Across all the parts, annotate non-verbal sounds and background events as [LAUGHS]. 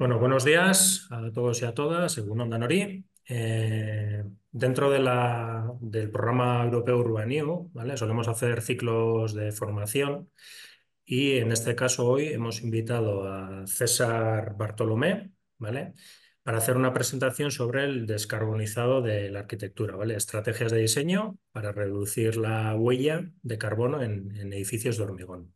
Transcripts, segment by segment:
Bueno, buenos días a todos y a todas, según Onda Nori. Eh, dentro del programa europeo Urbanío, ¿vale? solemos hacer ciclos de formación y en este caso hoy hemos invitado a César Bartolomé ¿vale? para hacer una presentación sobre el descarbonizado de la arquitectura, ¿vale? estrategias de diseño para reducir la huella de carbono en edificios de hormigón.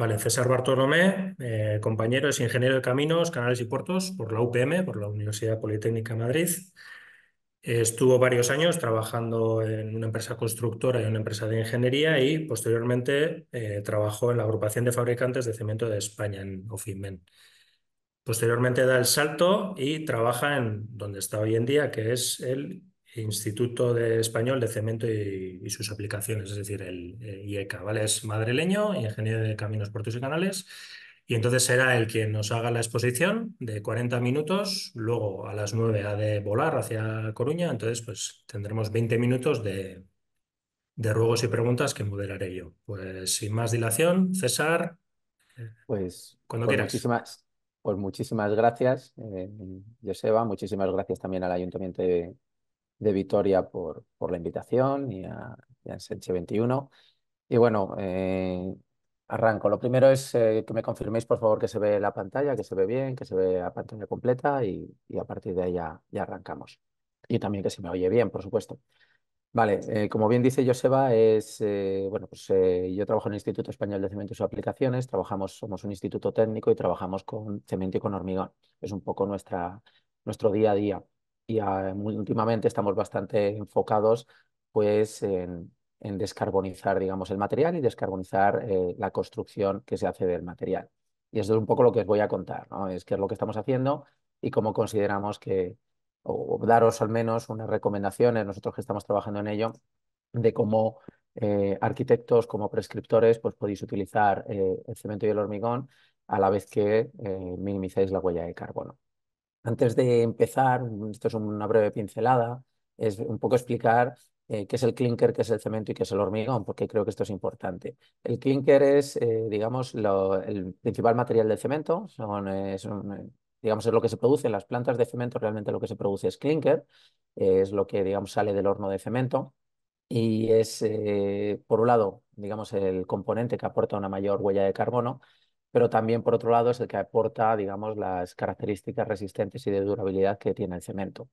Vale, César Bartolomé, eh, compañero, es ingeniero de caminos, canales y puertos por la UPM, por la Universidad Politécnica de Madrid. estuvo varios años trabajando en una empresa constructora y una empresa de ingeniería y posteriormente eh, trabajó en la agrupación de fabricantes de cemento de España, en Ofimen. Posteriormente da el salto y trabaja en donde está hoy en día, que es el Instituto de Español de Cemento y, sus aplicaciones, es decir, el, IECA, ¿vale? Es madrileño, ingeniero de caminos, puertos y canales, y entonces será el quien nos haga la exposición de 40 minutos, luego a las 9 ha de volar hacia Coruña, entonces pues tendremos 20 minutos de, ruegos y preguntas que moderaré yo. Pues sin más dilación, César, pues cuando pues quieras. Muchísimas, pues muchísimas gracias, eh, Joseba, muchísimas gracias también al Ayuntamiento de, de Vitoria por, por la invitación y a, y 21. Y bueno, eh, arranco. Lo primero es eh, que me confirméis, por favor, que se ve la pantalla, que se ve bien, que se ve la pantalla completa y, a partir de ahí ya, arrancamos. Y también que se me oye bien, por supuesto. Vale, eh, como bien dice Joseba, es, bueno, pues, yo trabajo en el Instituto Español de Cemento y sus aplicaciones, trabajamos, somos un instituto técnico y trabajamos con cemento y con hormigón. Es un poco nuestra, nuestro día a día y ah, últimamente estamos bastante enfocados pues, en, descarbonizar digamos, el material y descarbonizar eh, la construcción que se hace del material. Y eso es un poco lo que os voy a contar, es qué es lo que estamos haciendo y cómo consideramos que, o, daros al menos unas recomendaciones, nosotros que estamos trabajando en ello, de cómo eh, arquitectos como prescriptores pues podéis utilizar eh, el cemento y el hormigón a la vez que eh, minimizáis la huella de carbono. Antes de empezar, esto es una breve pincelada, es un poco explicar eh, qué es el clinker, qué es el cemento y qué es el hormigón, porque creo que esto es importante. El clinker es, eh, digamos, el principal material del cemento, eh, digamos, es lo que se produce en las plantas de cemento, realmente lo que se produce es clinker, es lo que, digamos, sale del horno de cemento y es, por un lado, digamos, el componente que aporta una mayor huella de carbono pero también por otro lado es el que aporta, digamos, las características resistentes y de durabilidad que tiene el cemento.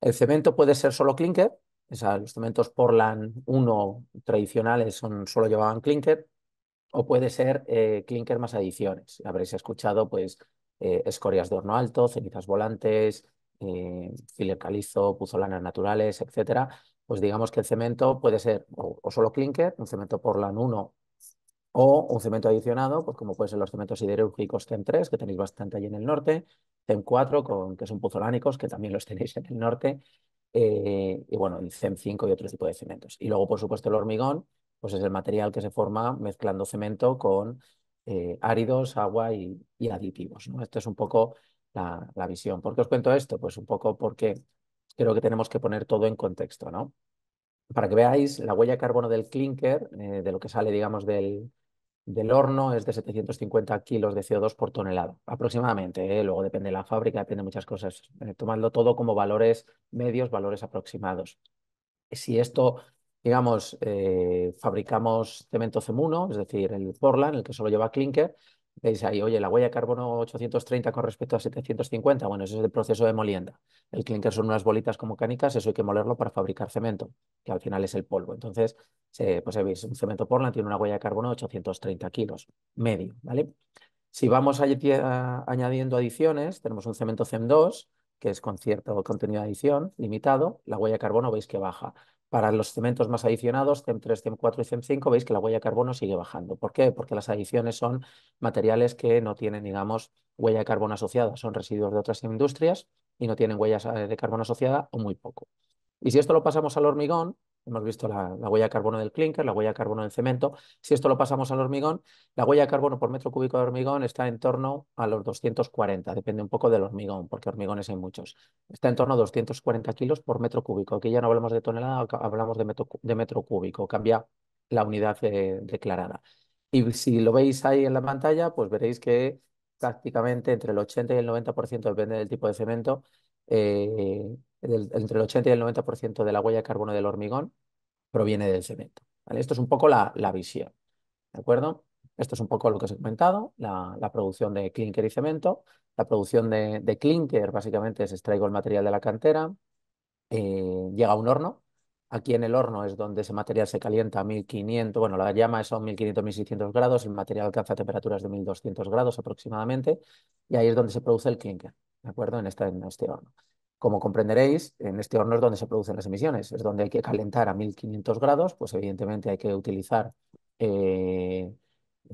El cemento puede ser solo clinker, o sea, los cementos Portland 1 tradicionales son, solo llevaban clinker, o puede ser eh, clinker más adiciones. Habréis escuchado, pues, eh, escorias de horno alto, cenizas volantes, eh, filler calizo, puzolanas naturales, etc. Pues digamos que el cemento puede ser o, solo clinker, un cemento Portland 1 o un cemento adicionado, pues como pueden ser los cementos siderúrgicos cem 3 que tenéis bastante allí en el norte, cem 4 con, que son puzolánicos, que también los [LAUGHS] tenéis en el norte, eh, y bueno, el CEM5 y otro tipo de cementos. Y luego, por supuesto, el hormigón, pues es el material que se forma mezclando cemento con eh, áridos, agua y, aditivos. ¿no? Esto es un poco la, visión. ¿Por qué os cuento esto? Pues un poco porque creo que tenemos que poner todo en contexto, ¿no? Para que veáis la huella de carbono del clinker, eh, de lo que sale, digamos, del, del horno es de 750 kilos de CO2 por tonelada, aproximadamente. ¿eh? Luego depende de la fábrica, depende de muchas cosas. Eh, tomando todo como valores medios, valores aproximados. Si esto, digamos, eh, fabricamos cemento cemuno, es decir, el Portland, el que solo lleva clinker, veis ahí, oye, la huella de carbono 830 con respecto a 750, bueno, eso es el proceso de molienda. El clinker son unas bolitas como canicas, eso hay que molerlo para fabricar cemento, que al final es el polvo. Entonces, pues veis, un cemento Portland tiene una huella de carbono de 830 kilos, medio, ¿vale? Si vamos añadiendo adiciones, tenemos un cemento CEM2, que es con cierto contenido de adición limitado, la huella de carbono veis que baja. Para los cementos más adicionados, CEM3, CEM4 y CEM5, veis que la huella de carbono sigue bajando. ¿Por qué? Porque las adiciones son materiales que no tienen, digamos, huella de carbono asociada, son residuos de otras industrias y no tienen huellas eh, de carbono asociada o muy poco. Y si esto lo pasamos al hormigón, Hemos visto la, huella de carbono del clinker, la huella de carbono del cemento. Si esto lo pasamos al hormigón, la huella de carbono por metro cúbico de hormigón está en torno a los 240, depende un poco del hormigón, porque hormigones hay muchos. Está en torno a 240 kilos por metro cúbico. Aquí ya no hablamos de tonelada, hablamos de metro, de metro cúbico. Cambia la unidad declarada. Y si lo veis ahí en la pantalla, pues veréis que prácticamente entre el 80 y el 90%, depende del tipo de cemento, eh, entre el 80 y el 90% de la huella de carbono del hormigón proviene del cemento. Esto es un poco la, visión. ¿De acuerdo? Esto es un poco lo que os he comentado, la, producción de clinker y cemento. La producción de, clinker básicamente es extraigo el material de la cantera, eh, llega a un horno. Aquí en el horno es donde ese material se calienta a 1500, bueno, la llama es a 1500-1600 grados, el material alcanza temperaturas de 1200 grados aproximadamente, y ahí es donde se produce el clinker, ¿de acuerdo? en este horno. Como comprenderéis, en este horno es donde se producen las emisiones, es donde hay que calentar a 1500 grados, pues evidentemente hay que utilizar eh,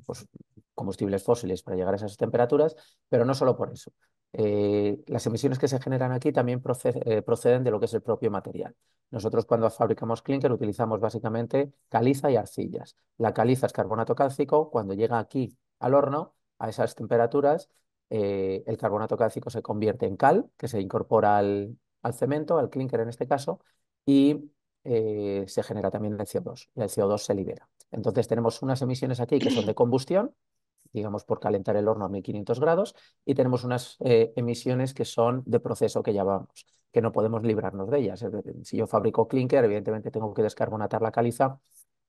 pues, combustibles fósiles para llegar a esas temperaturas, pero no solo por eso. Eh, las emisiones que se generan aquí también eh, proceden de lo que es el propio material. Nosotros cuando fabricamos clinker utilizamos básicamente caliza y arcillas. La caliza es carbonato cálcico, cuando llega aquí al horno, a esas temperaturas, eh, el carbonato cálcico se convierte en cal, que se incorpora al, cemento, al clinker en este caso, y eh, se genera también el CO2, y el CO2 se libera. Entonces tenemos unas emisiones aquí que son de combustión, digamos por calentar el horno a 1500 grados, y tenemos unas eh, emisiones que son de proceso que vamos que no podemos librarnos de ellas. Si yo fabrico clinker, evidentemente tengo que descarbonatar la caliza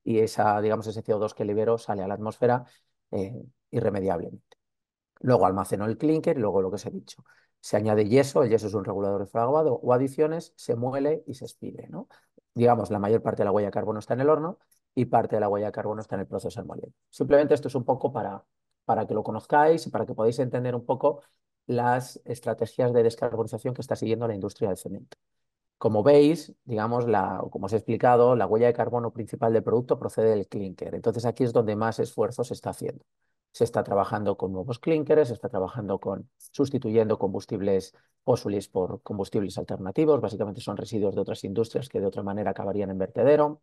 y esa, digamos, ese CO2 que libero sale a la atmósfera irremediablemente. Luego almacenó el clinker luego lo que os he dicho. Se añade yeso, el yeso es un regulador de fraguado o adiciones, se muele y se expide. ¿no? Digamos, la mayor parte de la huella de carbono está en el horno y parte de la huella de carbono está en el proceso de moler. Simplemente esto es un poco para, para que lo conozcáis y para que podáis entender un poco las estrategias de descarbonización que está siguiendo la industria del cemento. Como veis, digamos, la, como os he explicado, la huella de carbono principal del producto procede del clinker. Entonces aquí es donde más esfuerzo se está haciendo. Se está trabajando con nuevos clínqueres, se está trabajando con sustituyendo combustibles fósiles por combustibles alternativos, básicamente son residuos de otras industrias que de otra manera acabarían en vertedero.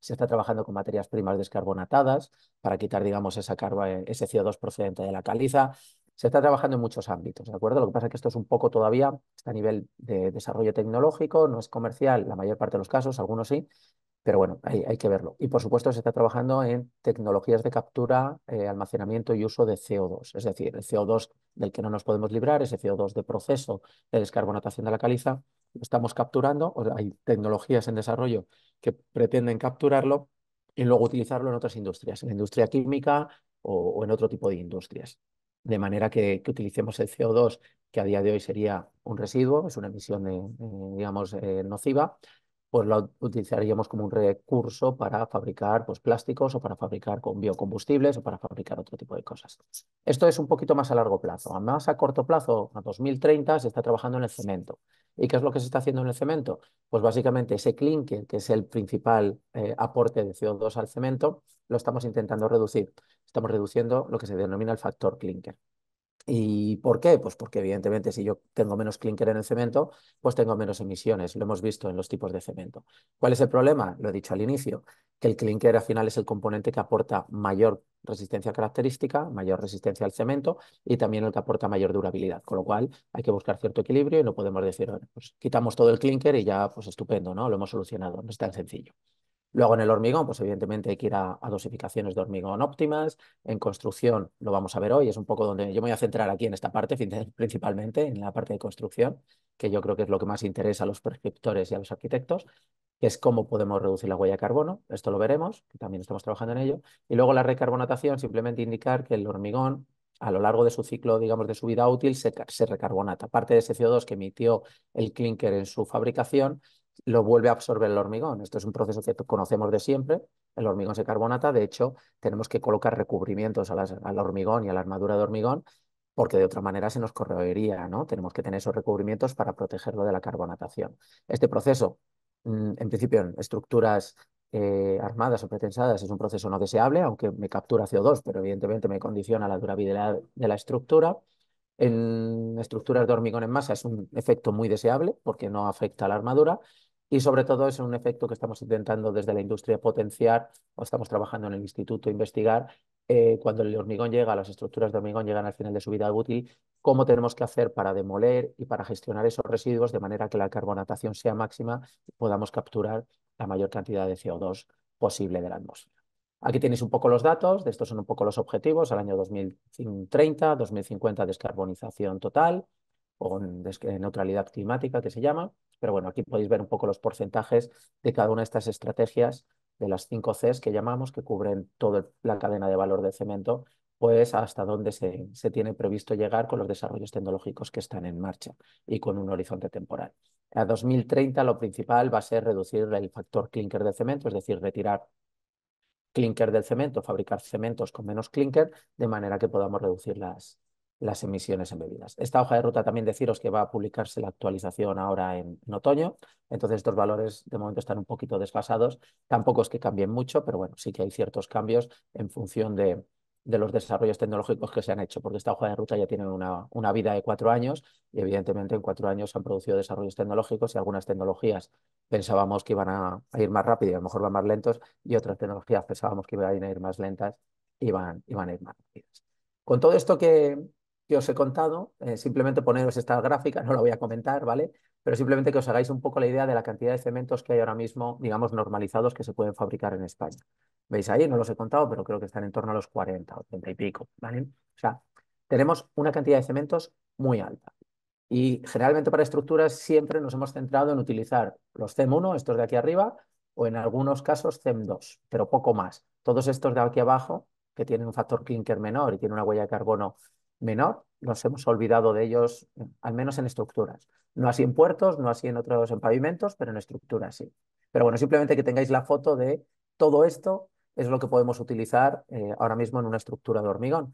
Se está trabajando con materias primas descarbonatadas para quitar, digamos, esa ese CO2 procedente de la caliza. Se está trabajando en muchos ámbitos, ¿de acuerdo? Lo que pasa es que esto es un poco todavía, está a nivel de desarrollo tecnológico, no es comercial, la mayor parte de los casos, algunos sí, pero bueno, hay, que verlo. Y por supuesto se está trabajando en tecnologías de captura, eh, almacenamiento y uso de CO2. Es decir, el CO2 del que no nos podemos librar, ese CO2 de proceso de descarbonatación de la caliza, lo estamos capturando. Hay tecnologías en desarrollo que pretenden capturarlo y luego utilizarlo en otras industrias, en la industria química o, en otro tipo de industrias. De manera que, utilicemos el CO2, que a día de hoy sería un residuo, es una emisión, digamos, eh, nociva, pues lo utilizaríamos como un recurso para fabricar pues, plásticos o para fabricar con biocombustibles o para fabricar otro tipo de cosas. Esto es un poquito más a largo plazo. Además, a corto plazo, a 2030, se está trabajando en el cemento. ¿Y qué es lo que se está haciendo en el cemento? Pues básicamente ese clinker, que es el principal eh, aporte de CO2 al cemento, lo estamos intentando reducir. Estamos reduciendo lo que se denomina el factor clinker. ¿Y por qué? Pues porque evidentemente si yo tengo menos clinker en el cemento, pues tengo menos emisiones, lo hemos visto en los tipos de cemento. ¿Cuál es el problema? Lo he dicho al inicio, que el clinker al final es el componente que aporta mayor resistencia característica, mayor resistencia al cemento y también el que aporta mayor durabilidad, con lo cual hay que buscar cierto equilibrio y no podemos decir, pues quitamos todo el clinker y ya, pues estupendo, ¿no? Lo hemos solucionado, no es tan sencillo. Luego en el hormigón, pues evidentemente hay que ir a, dosificaciones de hormigón óptimas. En construcción, lo vamos a ver hoy, es un poco donde yo me voy a centrar aquí en esta parte, [LAUGHS] principalmente en la parte de construcción, que yo creo que es lo que más interesa a los prescriptores y a los arquitectos, que es cómo podemos reducir la huella de carbono. Esto lo veremos, que también estamos trabajando en ello. Y luego la recarbonatación, simplemente indicar que el hormigón a lo largo de su ciclo, digamos, de su vida útil, se, recarbonata. Parte de ese CO2 que emitió el clinker en su fabricación lo vuelve a absorber el hormigón. Esto es un proceso que conocemos de siempre. El hormigón se carbonata. De hecho, tenemos que colocar recubrimientos al hormigón y a la armadura de hormigón porque de otra manera se nos corroería, ¿no? Tenemos que tener esos recubrimientos para protegerlo de la carbonatación. Este proceso, mm, en principio, en estructuras eh, armadas o pretensadas, es un proceso no deseable, aunque me captura CO2, pero evidentemente me condiciona la durabilidad de la estructura. En estructuras de hormigón en masa es un efecto muy deseable porque no afecta a la armadura y sobre todo es un efecto que estamos intentando desde la industria potenciar o estamos trabajando en el instituto investigar eh, cuando el hormigón llega, las estructuras de hormigón llegan al final de su vida útil, cómo tenemos que hacer para demoler y para gestionar esos residuos de manera que la carbonatación sea máxima y podamos capturar la mayor cantidad de CO2 posible de la atmósfera. Aquí tenéis un poco los datos, de estos son un poco los objetivos al año 2030, 2050 descarbonización total, o neutralidad climática, que se llama. Pero bueno, aquí podéis ver un poco los porcentajes de cada una de estas estrategias, de las cinco Cs que llamamos, que cubren toda la cadena de valor del cemento, pues hasta dónde se, se tiene previsto llegar con los desarrollos tecnológicos que están en marcha y con un horizonte temporal. A 2030 lo principal va a ser reducir el factor clinker del cemento, es decir, retirar clinker del cemento, fabricar cementos con menos clinker, de manera que podamos reducir las, las emisiones en bebidas. Esta hoja de ruta también deciros que va a publicarse la actualización ahora en, otoño, entonces estos valores de momento están un poquito desfasados, tampoco es que cambien mucho, pero bueno, sí que hay ciertos cambios en función de, los desarrollos tecnológicos que se han hecho, porque esta hoja de ruta ya tiene una, vida de cuatro años y evidentemente en cuatro años se han producido desarrollos tecnológicos y algunas tecnologías pensábamos que iban a, ir más rápido y a lo mejor van más lentos y otras tecnologías pensábamos que iban a ir más lentas y van, y van a ir más rápidas. Con todo esto que, que os he contado, eh, simplemente poneros esta gráfica, [LAUGHS] no la voy a comentar, ¿vale? Pero simplemente que os hagáis un poco la idea de la cantidad de cementos que hay ahora mismo, digamos, normalizados que se pueden fabricar en España. ¿Veis ahí? No los he contado, pero creo que están en torno a los 40 o 30 y pico, ¿vale? O sea, tenemos una cantidad de cementos muy alta. Y generalmente para estructuras siempre nos hemos centrado en utilizar los CEM1, estos de aquí arriba, o en algunos casos CEM2, pero poco más. Todos estos de aquí abajo, que tienen un factor clinker menor y tienen una huella de carbono menor, nos hemos olvidado de ellos, al menos en estructuras. No así en puertos, no así en otros en pavimentos, pero en estructuras sí. Pero bueno, simplemente que tengáis la foto de todo esto es lo que podemos utilizar eh, ahora mismo en una estructura de hormigón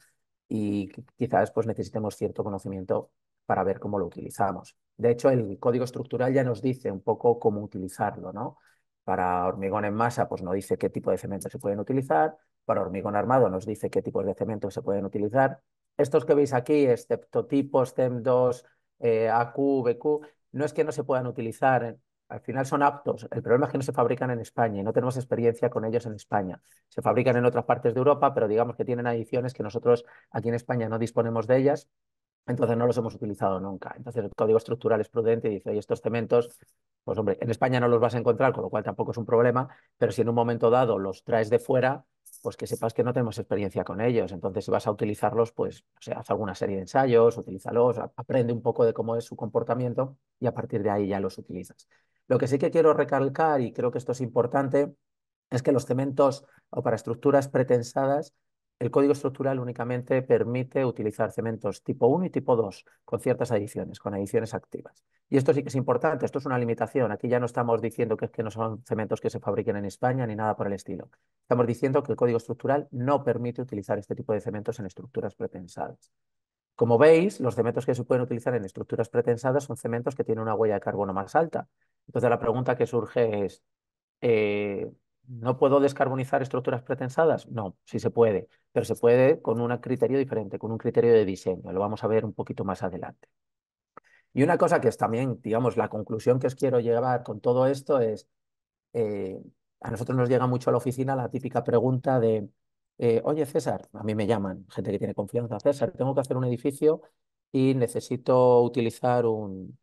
y quizás pues necesitemos cierto conocimiento para ver cómo lo utilizamos. De hecho, el código estructural ya nos dice un poco cómo utilizarlo, ¿no? Para hormigón en masa, pues nos dice qué tipo de cemento se pueden utilizar, para hormigón armado nos dice qué tipos de cemento se pueden utilizar, estos que veis aquí, excepto tipos, TEM2, eh, AQ, BQ, no es que no se puedan utilizar, eh, al final son aptos. El problema es que no se fabrican en España y no tenemos experiencia con ellos en España. Se fabrican en otras partes de Europa, pero digamos que tienen adiciones que nosotros aquí en España no disponemos de ellas. Entonces no los hemos utilizado nunca. Entonces el código estructural es prudente y dice, oye, estos cementos, pues hombre, en España no los vas a encontrar, con lo cual tampoco es un problema, pero si en un momento dado los traes de fuera, pues que sepas que no tenemos experiencia con ellos. Entonces, si vas a utilizarlos, pues haz alguna serie de ensayos, utilízalos, aprende un poco de cómo es su comportamiento y a partir de ahí ya los utilizas. Lo que sí que quiero recalcar, y creo que esto es importante, es que los cementos o para estructuras pretensadas el código estructural únicamente permite utilizar cementos tipo 1 y tipo 2 con ciertas adiciones, con adiciones activas. Y esto sí que es importante, esto es una limitación. Aquí ya no estamos diciendo que, que no son cementos que se fabriquen en España ni nada por el estilo. Estamos diciendo que el código estructural no permite utilizar este tipo de cementos en estructuras pretensadas. Como veis, los cementos que se pueden utilizar en estructuras pretensadas son cementos que tienen una huella de carbono más alta. Entonces la pregunta que surge es, eh, ¿No puedo descarbonizar estructuras pretensadas? No, sí se puede, pero se puede con un criterio diferente, con un criterio de diseño. Lo vamos a ver un poquito más adelante. Y una cosa que es también, digamos, la conclusión que os quiero llevar con todo esto es, eh, a nosotros nos llega mucho a la oficina la típica pregunta de, eh, oye César, a mí me llaman, gente que tiene confianza, César, tengo que hacer un edificio y necesito utilizar un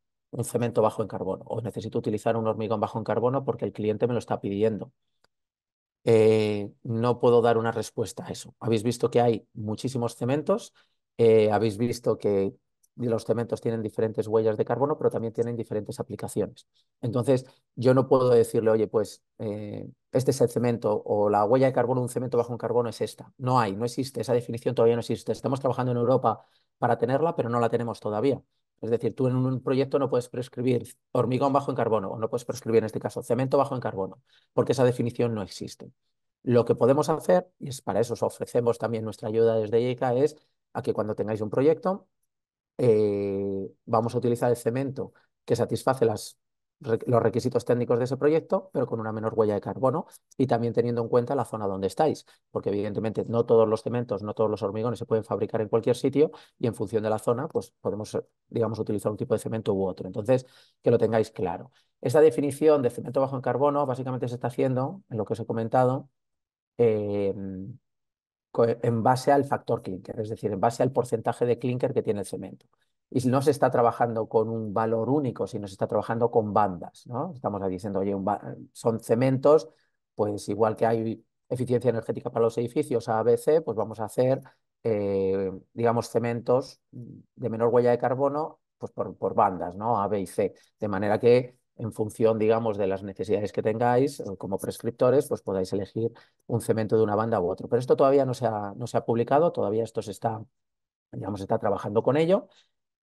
cemento bajo en carbono o necesito utilizar un hormigón bajo en carbono porque el cliente me lo está pidiendo. Eh, no puedo dar una respuesta a eso. Habéis visto que hay muchísimos cementos, eh, habéis visto que los cementos tienen diferentes huellas de carbono, pero también tienen diferentes aplicaciones. Entonces, yo no puedo decirle, oye, pues eh, este es el cemento o la huella de carbono, un cemento bajo un carbono es esta. No hay, no existe, esa definición todavía no existe. Estamos trabajando en Europa para tenerla, pero no la tenemos todavía. Es decir, tú en un proyecto no puedes prescribir hormigón bajo en carbono, o no puedes prescribir en este caso cemento bajo en carbono, porque esa definición no existe. Lo que podemos hacer, y es para eso os ofrecemos también nuestra ayuda desde IECA, es a que cuando tengáis un proyecto, eh, vamos a utilizar el cemento que satisface las los requisitos técnicos de ese proyecto, pero con una menor huella de carbono y también teniendo en cuenta la zona donde estáis, porque evidentemente no todos los cementos, no todos los hormigones se pueden fabricar en cualquier sitio y en función de la zona, pues podemos, digamos, utilizar un tipo de cemento u otro. Entonces, que lo tengáis claro. Esta definición de cemento bajo en carbono básicamente se está haciendo, en lo que os he comentado, em, en base al factor clinker, es decir, en base al porcentaje de clinker que tiene el cemento y no se está trabajando con un valor único, sino se está trabajando con bandas, ¿no? Estamos diciendo, oye, son cementos, pues igual que hay eficiencia energética para los edificios A, B, C, pues vamos a hacer, eh, digamos, cementos de menor huella de carbono pues por, bandas, ¿no? A, B y C, de manera que en función, digamos, de las necesidades que tengáis eh, como prescriptores, pues podáis elegir un cemento de una banda u otro. Pero esto todavía no se ha, no se ha publicado, todavía esto se está, digamos, se está trabajando con ello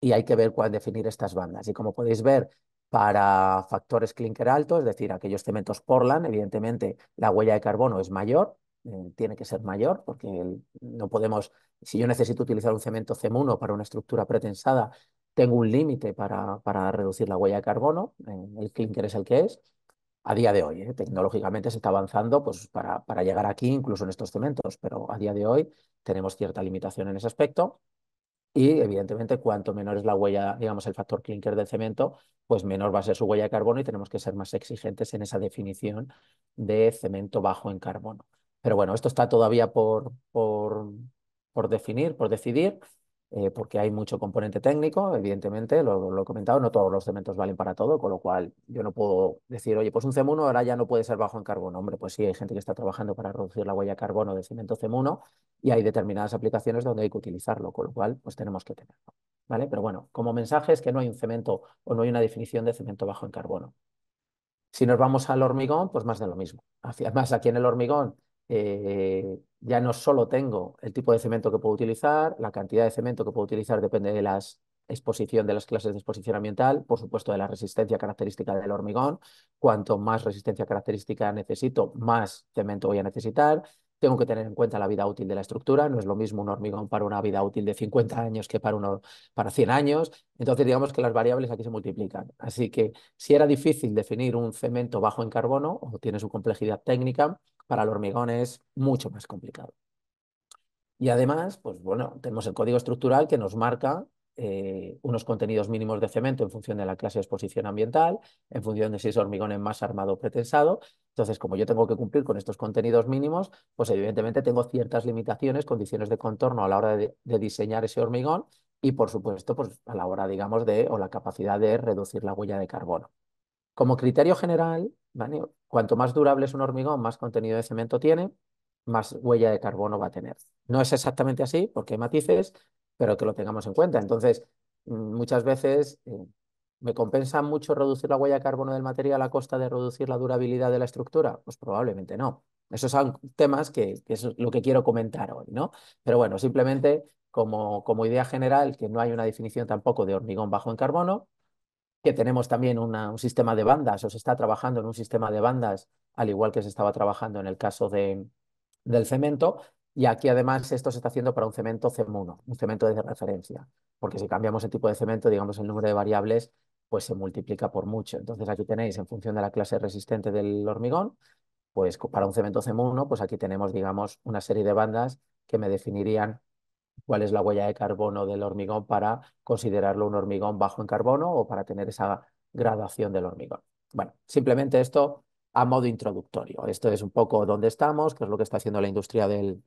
y hay que ver cuál definir estas bandas. Y como podéis ver, para factores clinker alto, es decir, aquellos cementos Portland, evidentemente la huella de carbono es mayor, eh, tiene que ser mayor, porque no podemos, si yo necesito utilizar un cemento c 1 para una estructura pretensada, tengo un límite para, para, reducir la huella de carbono, eh, el clinker es el que es, a día de hoy. Eh, tecnológicamente se está avanzando pues, para, para llegar aquí, incluso en estos cementos, pero a día de hoy tenemos cierta limitación en ese aspecto. Y evidentemente, cuanto menor es la huella, digamos, el factor clinker del cemento, pues menor va a ser su huella de carbono y tenemos que ser más exigentes en esa definición de cemento bajo en carbono. Pero bueno, esto está todavía por, por, por definir, por decidir. Eh, porque hay mucho componente técnico, evidentemente, lo, he comentado, no todos los cementos valen para todo, con lo cual yo no puedo decir, oye, pues un cem ahora ya no puede ser bajo en carbono. Hombre, pues sí, hay gente que está trabajando para reducir la huella de carbono del cemento CEM1 y hay determinadas aplicaciones donde hay que utilizarlo, con lo cual pues tenemos que tenerlo. ¿vale? Pero bueno, como mensaje es que no hay un cemento o no hay una definición de cemento bajo en carbono. Si nos vamos al hormigón, pues más de lo mismo. Además, [LAUGHS] más aquí en el hormigón eh, ya no solo tengo el tipo de cemento que puedo utilizar, la cantidad de cemento que puedo utilizar depende de la exposición de las clases de exposición ambiental, por supuesto de la resistencia característica del hormigón, cuanto más resistencia característica necesito, más cemento voy a necesitar, tengo que tener en cuenta la vida útil de la estructura, no es lo mismo un hormigón para una vida útil de 50 años que para, uno, para 100 años. Entonces, digamos que las variables aquí se multiplican. Así que si era difícil definir un cemento bajo en carbono o tiene su complejidad técnica, para el hormigón es mucho más complicado. Y además, pues bueno, tenemos el código estructural que nos marca eh, unos contenidos mínimos de cemento en función de la clase de exposición ambiental, en función de si es hormigón en más armado o pretensado. Entonces, como yo tengo que cumplir con estos contenidos mínimos, pues evidentemente tengo ciertas limitaciones, condiciones de contorno a la hora de, diseñar ese hormigón y, por supuesto, pues a la hora, digamos, de, o la capacidad de reducir la huella de carbono. Como criterio general, cuanto más durable es un hormigón, más contenido de cemento tiene, más huella de carbono va a tener. No es exactamente así, porque hay matices, pero que lo tengamos en cuenta. Entonces, mm, muchas veces eh, me compensa mucho reducir la huella de carbono del material a costa de reducir la durabilidad de la estructura. Pues probablemente no. Esos son temas que, es lo que quiero comentar hoy, ¿no? Pero bueno, simplemente como, como idea general, que no hay una definición tampoco de hormigón bajo en carbono, que tenemos también un sistema de bandas, o se está trabajando en un sistema de bandas, al igual que se estaba trabajando en el caso de, del cemento, y aquí además esto se está haciendo para un cemento c 1 un cemento de referencia, porque si cambiamos el tipo de cemento, digamos el número de variables, pues se multiplica por mucho. Entonces aquí tenéis en función de la clase resistente del hormigón, pues para un cemento c 1 pues aquí tenemos digamos una serie de bandas que me definirían cuál es la huella de carbono del hormigón para considerarlo un hormigón bajo en carbono o para tener esa gradación del hormigón. Bueno, simplemente esto a modo introductorio. Esto es un poco dónde estamos, qué es lo que está haciendo la industria del,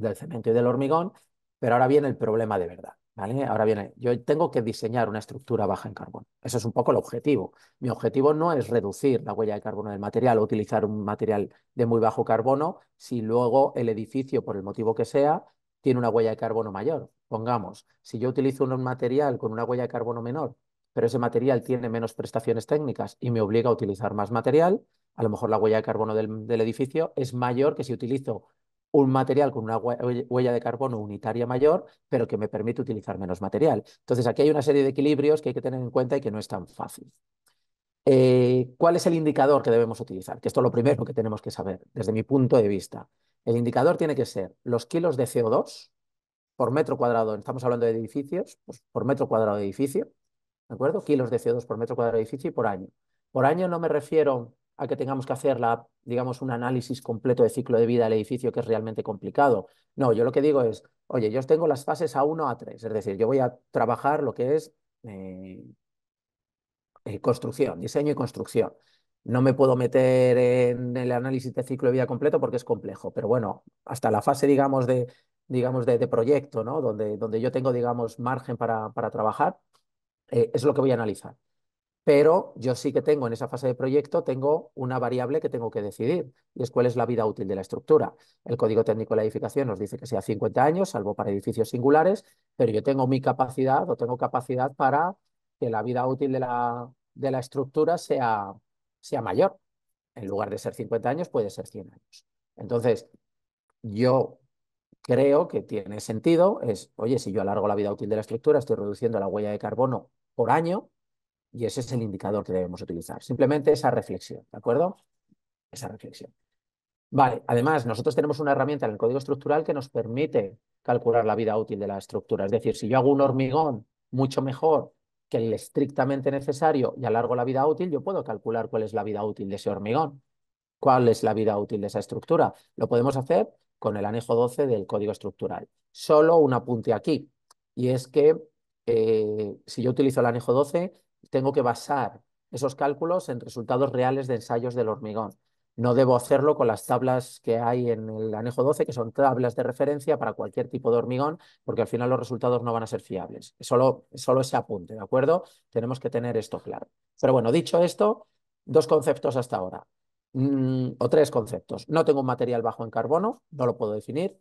del cemento y del hormigón, pero ahora viene el problema de verdad. ¿Vale? Ahora viene, yo tengo que diseñar una estructura baja en carbono. Eso es un poco el objetivo. Mi objetivo no es reducir la huella de carbono del material o utilizar un material de muy bajo carbono si luego el edificio, por el motivo que sea, tiene una huella de carbono mayor. Pongamos, si yo utilizo un material con una huella de carbono menor, pero ese material tiene menos prestaciones técnicas y me obliga a utilizar más material, a lo mejor la huella de carbono del, del edificio es mayor que si utilizo un material con una huella de carbono unitaria mayor, pero que me permite utilizar menos material. Entonces, aquí hay una serie de equilibrios que hay que tener en cuenta y que no es tan fácil. Eh, ¿Cuál es el indicador que debemos utilizar? Que esto es lo primero que tenemos que saber, desde mi punto de vista. El indicador tiene que ser los kilos de CO2 por metro cuadrado, estamos hablando de edificios, pues por metro cuadrado de edificio, ¿de acuerdo? Kilos de CO2 por metro cuadrado de edificio y por año. Por año no me refiero a que tengamos que hacer digamos, un análisis completo de ciclo de vida del edificio, que es realmente complicado. No, yo lo que digo es, oye, yo tengo las fases A1, A3, es decir, yo voy a trabajar lo que es eh, eh, construcción, diseño y construcción. No me puedo meter en el análisis de ciclo de vida completo porque es complejo, pero bueno, hasta la fase, digamos, de, digamos, de, proyecto, ¿no? Donde, donde yo tengo, digamos, margen para, para trabajar, eh, es lo que voy a analizar pero yo sí que tengo en esa fase de proyecto, tengo una variable que tengo que decidir, y es cuál es la vida útil de la estructura. El Código Técnico de la Edificación nos dice que sea 50 años, salvo para edificios singulares, pero yo tengo mi capacidad o tengo capacidad para que la vida útil de la, estructura sea, sea mayor. En lugar de ser 50 años, puede ser 100 años. Entonces, yo creo que tiene sentido, es, oye, si yo alargo la vida útil de la estructura, estoy reduciendo la huella de carbono por año, y ese es el indicador que debemos utilizar. Simplemente esa reflexión, ¿de acuerdo? Esa reflexión. Vale, además, nosotros tenemos una herramienta en el código estructural que nos permite calcular la vida útil de la estructura. Es decir, si yo hago un hormigón mucho mejor que el estrictamente necesario y alargo la vida útil, yo puedo calcular cuál es la vida útil de ese hormigón, cuál es la vida útil de esa estructura. Lo podemos hacer con el anejo 12 del código estructural. Solo un apunte aquí, y es que eh, si yo utilizo el anejo 12, tengo que basar esos cálculos en resultados reales de ensayos del hormigón. No debo hacerlo con las tablas que hay en el anejo 12, que son tablas de referencia para cualquier tipo de hormigón, porque al final los resultados no van a ser fiables. Solo, solo ese apunte, ¿de acuerdo? Tenemos que tener esto claro. Pero bueno, dicho esto, dos conceptos hasta ahora, mm, o tres conceptos. No tengo un material bajo en carbono, no lo puedo definir.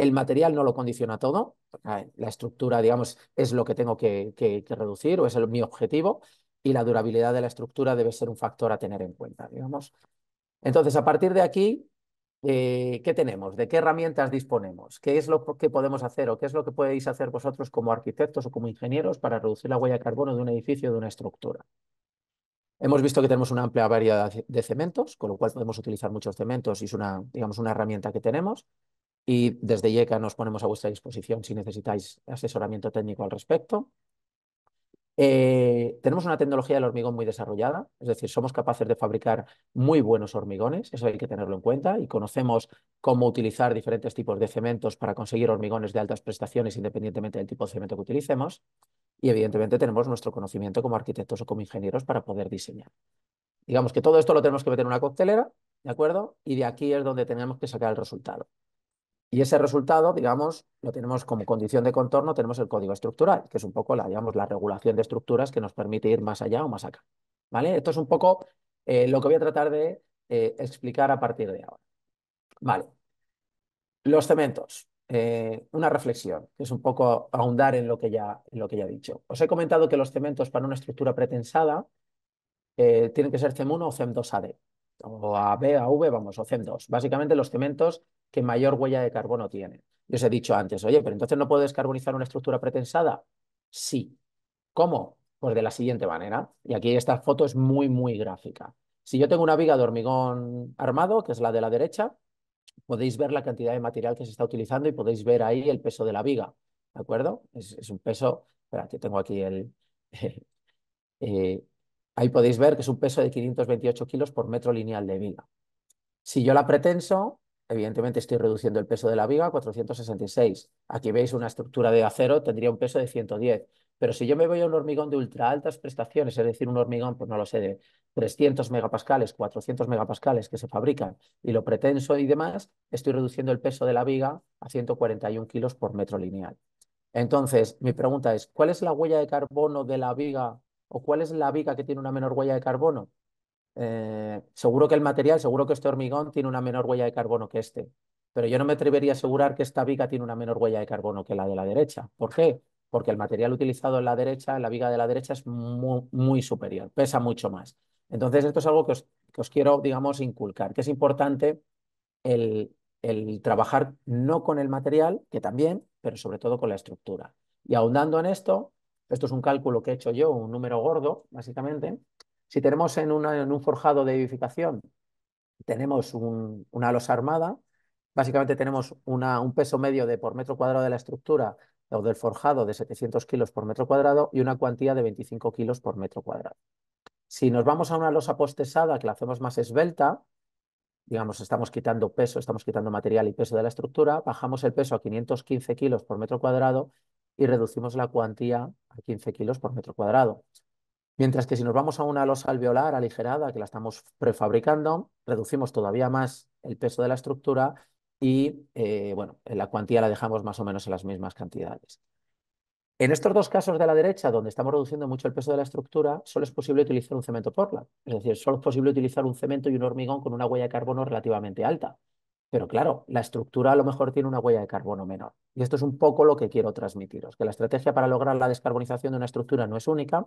El material no lo condiciona todo, ah, la estructura, digamos, es lo que tengo que, reducir o es el, mi objetivo y la durabilidad de la estructura debe ser un factor a tener en cuenta, digamos. Entonces, a partir de aquí, eh, ¿qué tenemos? ¿De qué herramientas disponemos? ¿Qué es lo que podemos hacer o qué es lo que podéis hacer vosotros como arquitectos o como ingenieros para reducir la huella de carbono de un edificio o de una estructura? Hemos visto que tenemos una amplia variedad de cementos, con lo cual podemos utilizar muchos cementos y es una, digamos, una herramienta que tenemos y desde IECA nos ponemos a vuestra disposición si necesitáis asesoramiento técnico al respecto. Eh, tenemos una tecnología del hormigón muy desarrollada, es decir, somos capaces de fabricar muy buenos hormigones, eso hay que tenerlo en cuenta, y conocemos cómo utilizar diferentes tipos de cementos para conseguir hormigones de altas prestaciones independientemente del tipo de cemento que utilicemos, y evidentemente tenemos nuestro conocimiento como arquitectos o como ingenieros para poder diseñar. Digamos que todo esto lo tenemos que meter en una coctelera, ¿de acuerdo? Y de aquí es donde tenemos que sacar el resultado. Y ese resultado, digamos, lo tenemos como condición de contorno, tenemos el código estructural, que es un poco la, digamos, la regulación de estructuras que nos permite ir más allá o más acá. ¿Vale? Esto es un poco eh, lo que voy a tratar de eh, explicar a partir de ahora. Vale. Los cementos. Eh, una reflexión, que es un poco ahondar en lo, que ya, en lo que ya he dicho. Os he comentado que los cementos para una estructura pretensada tienen que ser CEM1 o CEM2AD, o AB, V vamos, o CEM2. Básicamente los cementos que mayor huella de carbono tiene. Yo os he dicho antes, oye, pero entonces no puedo descarbonizar una estructura pretensada. Sí. ¿Cómo? Pues de la siguiente manera. Y aquí esta foto es muy, muy gráfica. Si yo tengo una viga de hormigón armado, que es la de la derecha, podéis ver la cantidad de material que se está utilizando y podéis ver ahí el peso de la viga. ¿De acuerdo? Es, un peso... Espera, que tengo aquí el... [LAUGHS] Eh, ahí podéis ver que es un peso de 528 kilos por metro lineal de viga. Si yo la pretenso, Evidentemente estoy reduciendo el peso de la viga a 466. Aquí veis una estructura de acero, tendría un peso de 110. Pero si yo me voy a un hormigón de ultra altas prestaciones, es decir, un hormigón, pues no lo sé, de 300 megapascales, 400 megapascales que se fabrican y lo pretenso y demás, estoy reduciendo el peso de la viga a 141 kilos por metro lineal. Entonces, mi pregunta es, ¿cuál es la huella de carbono de la viga o cuál es la viga que tiene una menor huella de carbono? Eh, seguro que el material, seguro que este hormigón tiene una menor huella de carbono que este, pero yo no me atrevería a asegurar que esta viga tiene una menor huella de carbono que la de la derecha. ¿Por qué? Porque el material utilizado en la derecha, en la viga de la derecha, es muy, superior, pesa mucho más. Entonces, esto es algo que os, quiero, digamos, inculcar, que es importante el, el trabajar no con el material, que también, pero sobre todo con la estructura. Y ahondando en esto, esto es un cálculo que he hecho yo, un número gordo, básicamente, si tenemos en, un forjado de edificación, tenemos una losa armada, básicamente tenemos un peso medio de por metro cuadrado de la estructura o del forjado de 700 kilos por metro cuadrado y una cuantía de 25 kilos por metro cuadrado. Si nos vamos a una losa postesada que la hacemos más esbelta, digamos, estamos quitando peso, estamos quitando material y peso de la estructura, bajamos el peso a 515 kilos por metro cuadrado y reducimos la cuantía a 15 kilos por metro cuadrado. Mientras que si nos vamos a una losa alveolar aligerada, que la estamos prefabricando, reducimos todavía más el peso de la estructura y eh, bueno, la cuantía la dejamos más o menos en las mismas cantidades. En estos dos casos de la derecha, donde estamos reduciendo mucho el peso de la estructura, solo es posible utilizar un cemento Portland. Es decir, solo es posible utilizar un cemento y un hormigón con una huella de carbono relativamente alta. Pero claro, la estructura a lo mejor tiene una huella de carbono menor. Y esto es un poco lo que quiero transmitiros, que la estrategia para lograr la descarbonización de una estructura no es única,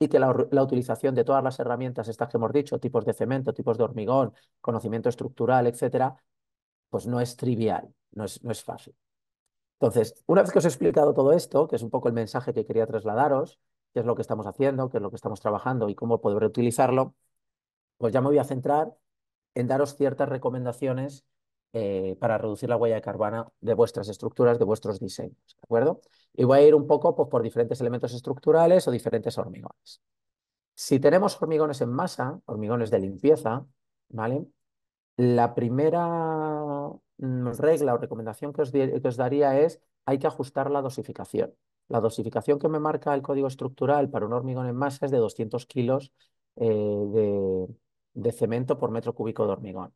y que la, utilización de todas las herramientas estas que hemos dicho, tipos de cemento, tipos de hormigón, conocimiento estructural, etcétera, pues no es trivial, no es, fácil. Entonces, una vez que os he explicado todo esto, que es un poco el mensaje que quería trasladaros, qué es lo que estamos haciendo, qué es lo que estamos trabajando y cómo poder utilizarlo, pues ya me voy a centrar en daros ciertas recomendaciones eh, para reducir la huella de carbono de vuestras estructuras, de vuestros diseños, ¿de acuerdo? Y voy a ir un poco pues, por diferentes elementos estructurales o diferentes hormigones. Si tenemos hormigones en masa, hormigones de limpieza, ¿vale? La primera mm, regla o recomendación que os, daría es hay que ajustar la dosificación. La dosificación que me marca el código estructural para un hormigón en masa es de 200 kilos eh, de, cemento por metro cúbico de hormigón.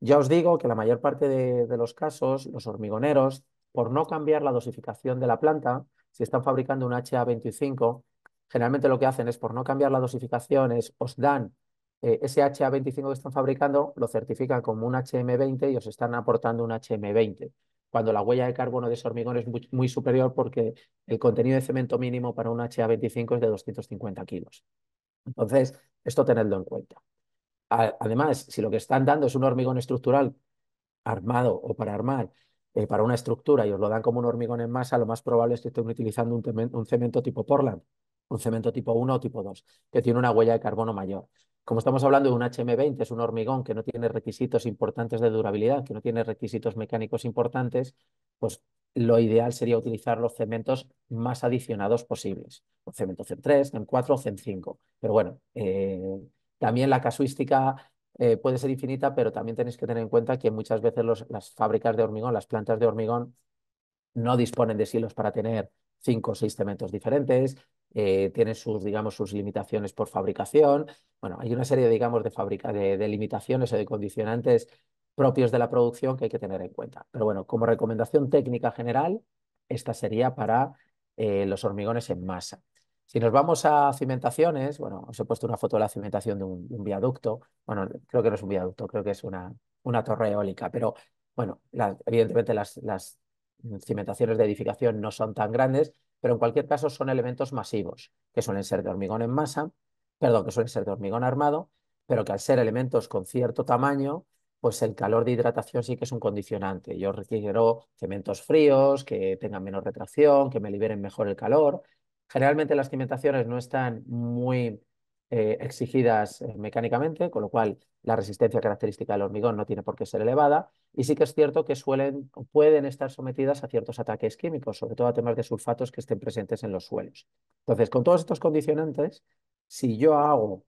Ya os digo que la mayor parte de, los casos, los hormigoneros por no cambiar la dosificación de la planta, si están fabricando un HA25, generalmente lo que hacen es por no cambiar la dosificación, es, os dan eh, ese HA25 que están fabricando, lo certifican como un HM20 y os están aportando un HM20, cuando la huella de carbono de ese hormigón es muy, muy superior porque el contenido de cemento mínimo para un HA25 es de 250 kilos. Entonces, esto tenedlo en cuenta. Además, si lo que están dando es un hormigón estructural armado o para armar eh, para una estructura y os lo dan como un hormigón en masa, lo más probable es que estén utilizando un, cemento, tipo Portland, un cemento tipo 1 o tipo 2, que tiene una huella de carbono mayor. Como estamos hablando de un HM20, es un hormigón que no tiene requisitos importantes de durabilidad, que no tiene requisitos mecánicos importantes, pues lo ideal sería utilizar los cementos más adicionados posibles, un cemento CEM3, CEM4, CEM5. Pero bueno, eh, también la casuística eh, puede ser infinita, pero también tenéis que tener en cuenta que muchas veces las fábricas de hormigón, las plantas de hormigón, no disponen de silos para tener cinco o seis cementos diferentes, eh, tienen sus, digamos, sus limitaciones por fabricación. Bueno, hay una serie, digamos, de, de, limitaciones o de condicionantes propios de la producción que hay que tener en cuenta. Pero bueno, como recomendación técnica general, esta sería para eh, los hormigones en masa. Si nos vamos a cimentaciones, bueno, os he puesto una foto de la cimentación de un, viaducto. Bueno, creo que no es un viaducto, creo que es una, torre eólica, pero bueno, evidentemente las, las cimentaciones de edificación no son tan grandes, pero en cualquier caso son elementos masivos, que suelen ser de hormigón en masa, perdón, que suelen ser de hormigón armado, pero que al ser elementos con cierto tamaño, pues el calor de hidratación sí que es un condicionante. Yo requiero cementos fríos, que tengan menos retracción, que me liberen mejor el calor, Generalmente las cimentaciones no están muy eh, exigidas eh, mecánicamente, con lo cual la resistencia característica del hormigón no tiene por qué ser elevada, y sí que es cierto que suelen, pueden estar sometidas a ciertos ataques químicos, sobre todo a temas de sulfatos que estén presentes en los suelos. Entonces, con todos estos condicionantes, si yo hago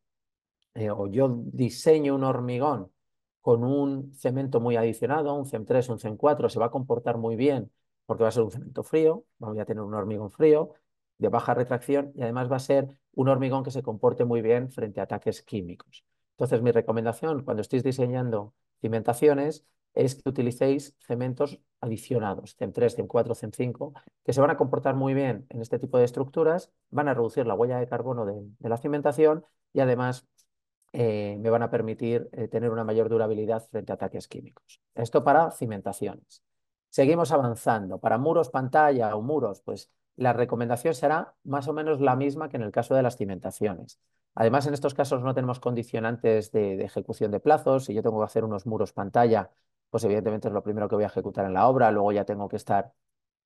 eh, o yo diseño un hormigón con un cemento muy adicionado, un CEM3, un CEM4, se va a comportar muy bien porque va a ser un cemento frío, voy a tener un hormigón frío, de baja retracción y además va a ser un hormigón que se comporte muy bien frente a ataques químicos. Entonces, mi recomendación cuando estéis diseñando cimentaciones es que utilicéis cementos adicionados, CEM3, CEM4, CEM5, que se van a comportar muy bien en este tipo de estructuras, van a reducir la huella de carbono de, la cimentación y además eh, me van a permitir eh, tener una mayor durabilidad frente a ataques químicos. Esto para cimentaciones. Seguimos avanzando. Para muros, pantalla o muros, pues la recomendación será más o menos la misma que en el caso de las cimentaciones. Además, en estos casos no tenemos condicionantes de, ejecución de plazos. Si yo tengo que hacer unos muros pantalla, pues evidentemente es lo primero que voy a ejecutar en la obra, luego ya tengo que estar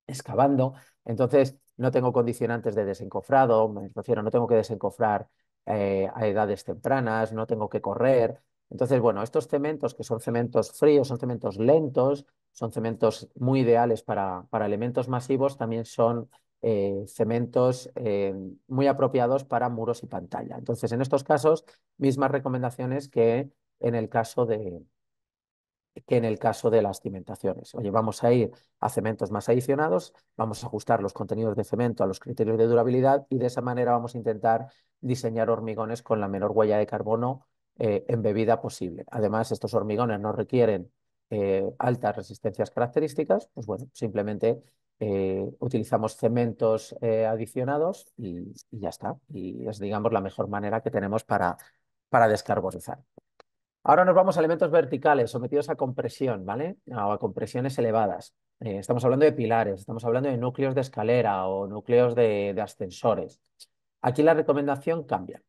excavando. Entonces, no tengo condicionantes de desencofrado, me refiero, no tengo que desencofrar eh, a edades tempranas, no tengo que correr. Entonces, bueno, estos cementos que son cementos fríos, son cementos lentos, son cementos muy ideales para, para elementos masivos, también son eh, cementos eh, muy apropiados para muros y pantalla. Entonces, en estos casos, mismas recomendaciones que en el caso de, que en el caso de las cimentaciones. Oye, vamos a ir a cementos más adicionados, vamos a ajustar los contenidos de cemento a los criterios de durabilidad y de esa manera vamos a intentar diseñar hormigones con la menor huella de carbono eh, en bebida posible. Además, estos hormigones no requieren altas resistencias características, pues bueno, simplemente eh, utilizamos cementos eh, adicionados y, ya está. Y es, digamos, la mejor manera que tenemos para, descarbonizar. Ahora nos vamos a elementos verticales sometidos a compresión, ¿vale? O a compresiones elevadas. Eh, estamos hablando de pilares, estamos hablando de núcleos de escalera o núcleos de, de ascensores. Aquí la recomendación cambia,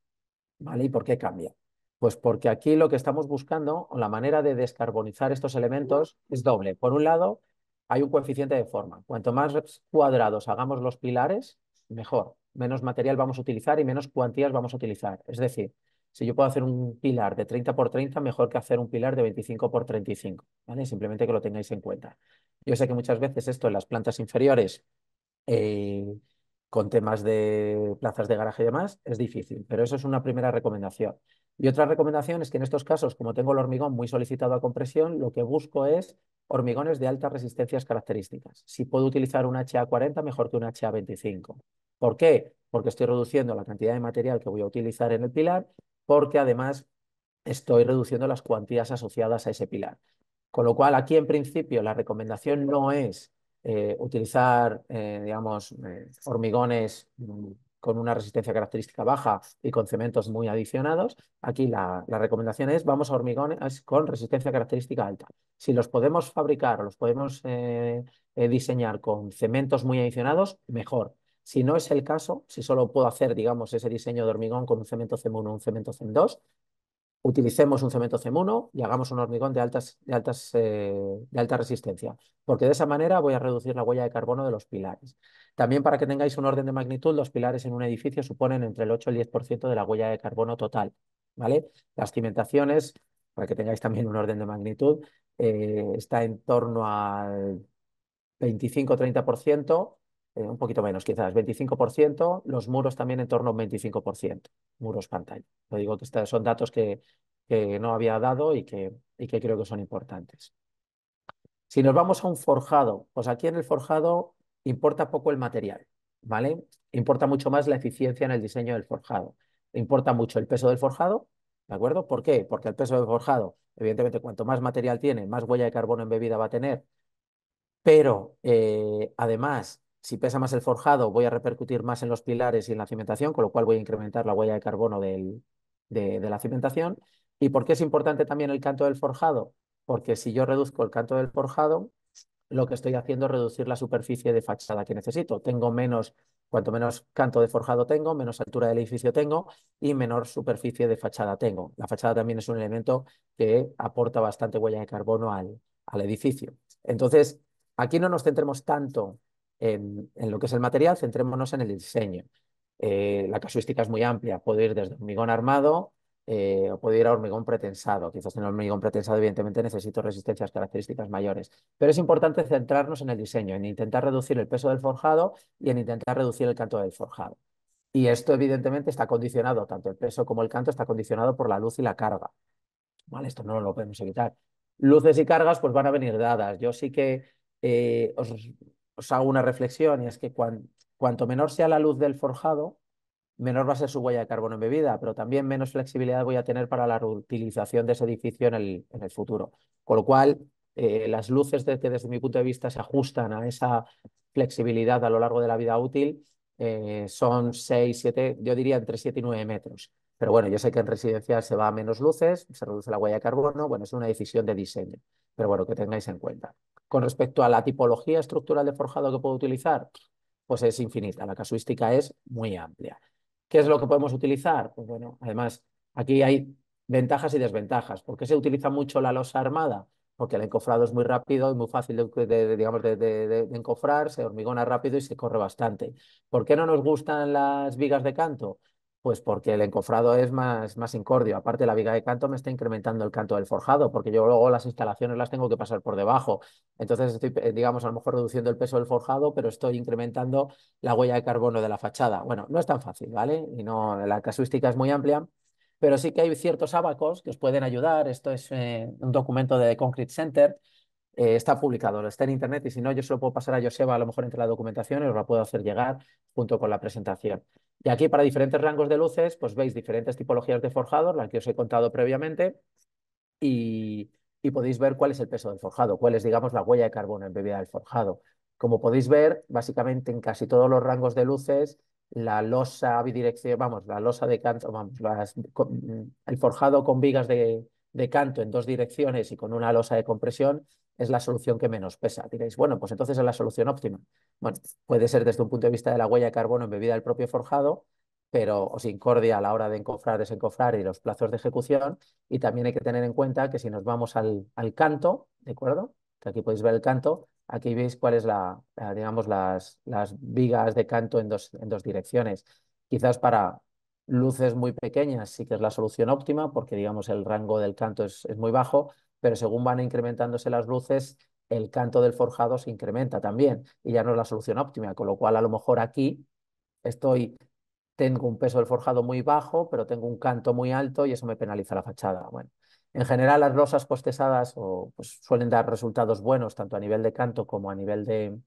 ¿vale? ¿Y por qué cambia? Pues porque aquí lo que estamos buscando, o la manera de descarbonizar estos elementos, es doble. Por un lado, hay un coeficiente de forma. Cuanto más cuadrados hagamos los pilares, mejor. Menos material vamos a utilizar y menos cuantías vamos a utilizar. Es decir, si yo puedo hacer un pilar de 30 por 30, mejor que hacer un pilar de 25 por 35. ¿vale? Simplemente que lo tengáis en cuenta. Yo sé que muchas veces esto en las plantas inferiores, eh, con temas de plazas de garaje y demás, es difícil, pero eso es una primera recomendación. Y otra recomendación es que en estos casos, como tengo el hormigón muy solicitado a compresión, lo que busco es hormigones de altas resistencias características. Si puedo utilizar un HA40, mejor que un HA25. ¿Por qué? Porque estoy reduciendo la cantidad de material que voy a utilizar en el pilar, porque además estoy reduciendo las cuantías asociadas a ese pilar. Con lo cual, aquí en principio la recomendación no es eh, utilizar, eh, digamos, eh, hormigones mm, con una resistencia característica baja y con cementos muy adicionados, aquí la, recomendación es vamos a hormigones con resistencia característica alta. Si los podemos fabricar o los podemos eh, eh, diseñar con cementos muy adicionados, mejor. Si no es el caso, si solo puedo hacer, digamos, ese diseño de hormigón con un cemento CEM1 un cemento CEM2, utilicemos un cemento CEM1 y hagamos un hormigón de, altas, de, altas, eh, de alta resistencia, porque de esa manera voy a reducir la huella de carbono de los pilares. También para que tengáis un orden de magnitud, los pilares en un edificio suponen entre el 8 y el 10% de la huella de carbono total. ¿vale? Las cimentaciones, para que tengáis también un orden de magnitud, eh, está en torno al 25-30%, eh, un poquito menos quizás, 25%, los muros también en torno a un 25%, muros pantalla. Lo digo que son datos que, no había dado y que, y que creo que son importantes. Si nos vamos a un forjado, pues aquí en el forjado importa poco el material, ¿vale? Importa mucho más la eficiencia en el diseño del forjado. Importa mucho el peso del forjado, ¿de acuerdo? ¿Por qué? Porque el peso del forjado, evidentemente, cuanto más material tiene, más huella de carbono en bebida va a tener, pero eh, además si pesa más el forjado, voy a repercutir más en los pilares y en la cimentación, con lo cual voy a incrementar la huella de carbono de, la cimentación. ¿Y por qué es importante también el canto del forjado? Porque si yo reduzco el canto del forjado, lo que estoy haciendo es reducir la superficie de fachada que necesito. Tengo menos, cuanto menos canto de forjado tengo, menos altura del edificio tengo y menor superficie de fachada tengo. La fachada también es un elemento que aporta bastante huella de carbono al edificio. Entonces, aquí no nos centremos tanto en, lo que es el material, centrémonos en el diseño. Eh, la casuística es muy amplia, puede ir desde hormigón armado eh, o puede ir a hormigón pretensado. Quizás en hormigón pretensado, evidentemente, necesito resistencias características mayores. Pero es importante centrarnos en el diseño, en intentar reducir el peso del forjado y en intentar reducir el canto del forjado. Y esto, evidentemente, está condicionado, tanto el peso como el canto, está condicionado por la luz y la carga. Vale, esto no lo podemos evitar. Luces y cargas, pues van a venir dadas. Yo sí que eh, os os hago una reflexión y es que cuanto menor sea la luz del forjado, menor va a ser su huella de carbono en bebida, pero también menos flexibilidad voy a tener para la reutilización de ese edificio en el, futuro. Con lo cual, eh, las luces que desde mi punto de vista se ajustan a esa flexibilidad a lo largo de la vida útil eh, son 6, 7, yo diría entre 7 y 9 metros. Pero bueno, yo sé que en residencial se va a menos luces, se reduce la huella de carbono, bueno, es una decisión de diseño, pero bueno, que tengáis en cuenta. Con respecto a la tipología estructural de forjado que puedo utilizar, pues es infinita, la casuística es muy amplia. ¿Qué es lo que podemos utilizar? Pues bueno, además, aquí hay ventajas y desventajas. ¿Por qué se utiliza mucho la losa armada? Porque el encofrado es muy rápido y muy fácil de, de, encofrar, se hormigona rápido y se corre bastante. ¿Por qué no nos gustan las vigas de canto? Pues porque el encofrado es más, incordio. Aparte, la viga de canto me está incrementando el canto del forjado, porque yo luego las instalaciones las tengo que pasar por debajo. Entonces, estoy, eh, digamos, a lo mejor reduciendo el peso del forjado, pero estoy incrementando la huella de carbono de la fachada. Bueno, no es tan fácil, ¿vale? Y no, la casuística es muy amplia, pero sí que hay ciertos abacos que os pueden ayudar. Esto es eh, un documento de Concrete Center eh, está publicado, está en internet y si no, yo se lo puedo pasar a Joseba a lo mejor entre la documentación y os la puedo hacer llegar junto con la presentación. Y aquí para diferentes rangos de luces, pues veis diferentes tipologías de forjado las que os he contado previamente, y, podéis ver cuál es el peso del forjado, cuál es, digamos, la huella de carbono en bebida del forjado. Como podéis ver, básicamente en casi todos los rangos de luces, la losa bidireccional, vamos, la losa de canto, vamos, el forjado con vigas de, de canto en dos direcciones y con una losa de compresión es la solución que menos pesa. Diréis, bueno, pues entonces es la solución óptima. Bueno, puede ser desde un punto de vista de la huella de carbono bebida del propio forjado, pero os incordia a la hora de encofrar, desencofrar y los plazos de ejecución. Y también hay que tener en cuenta que si nos vamos al, canto, ¿de acuerdo? aquí podéis ver el canto, aquí veis cuáles es digamos, las, vigas de canto en dos, en dos direcciones. Quizás para luces muy pequeñas sí que es la solución óptima porque, digamos, el rango del canto es, es muy bajo, pero según van incrementándose las luces, el canto del forjado se incrementa también y ya no es la solución óptima, con lo cual a lo mejor aquí estoy, tengo un peso del forjado muy bajo, pero tengo un canto muy alto y eso me penaliza la fachada. Bueno, en general las rosas postesadas o, pues, suelen dar resultados buenos tanto a nivel de canto como a nivel de,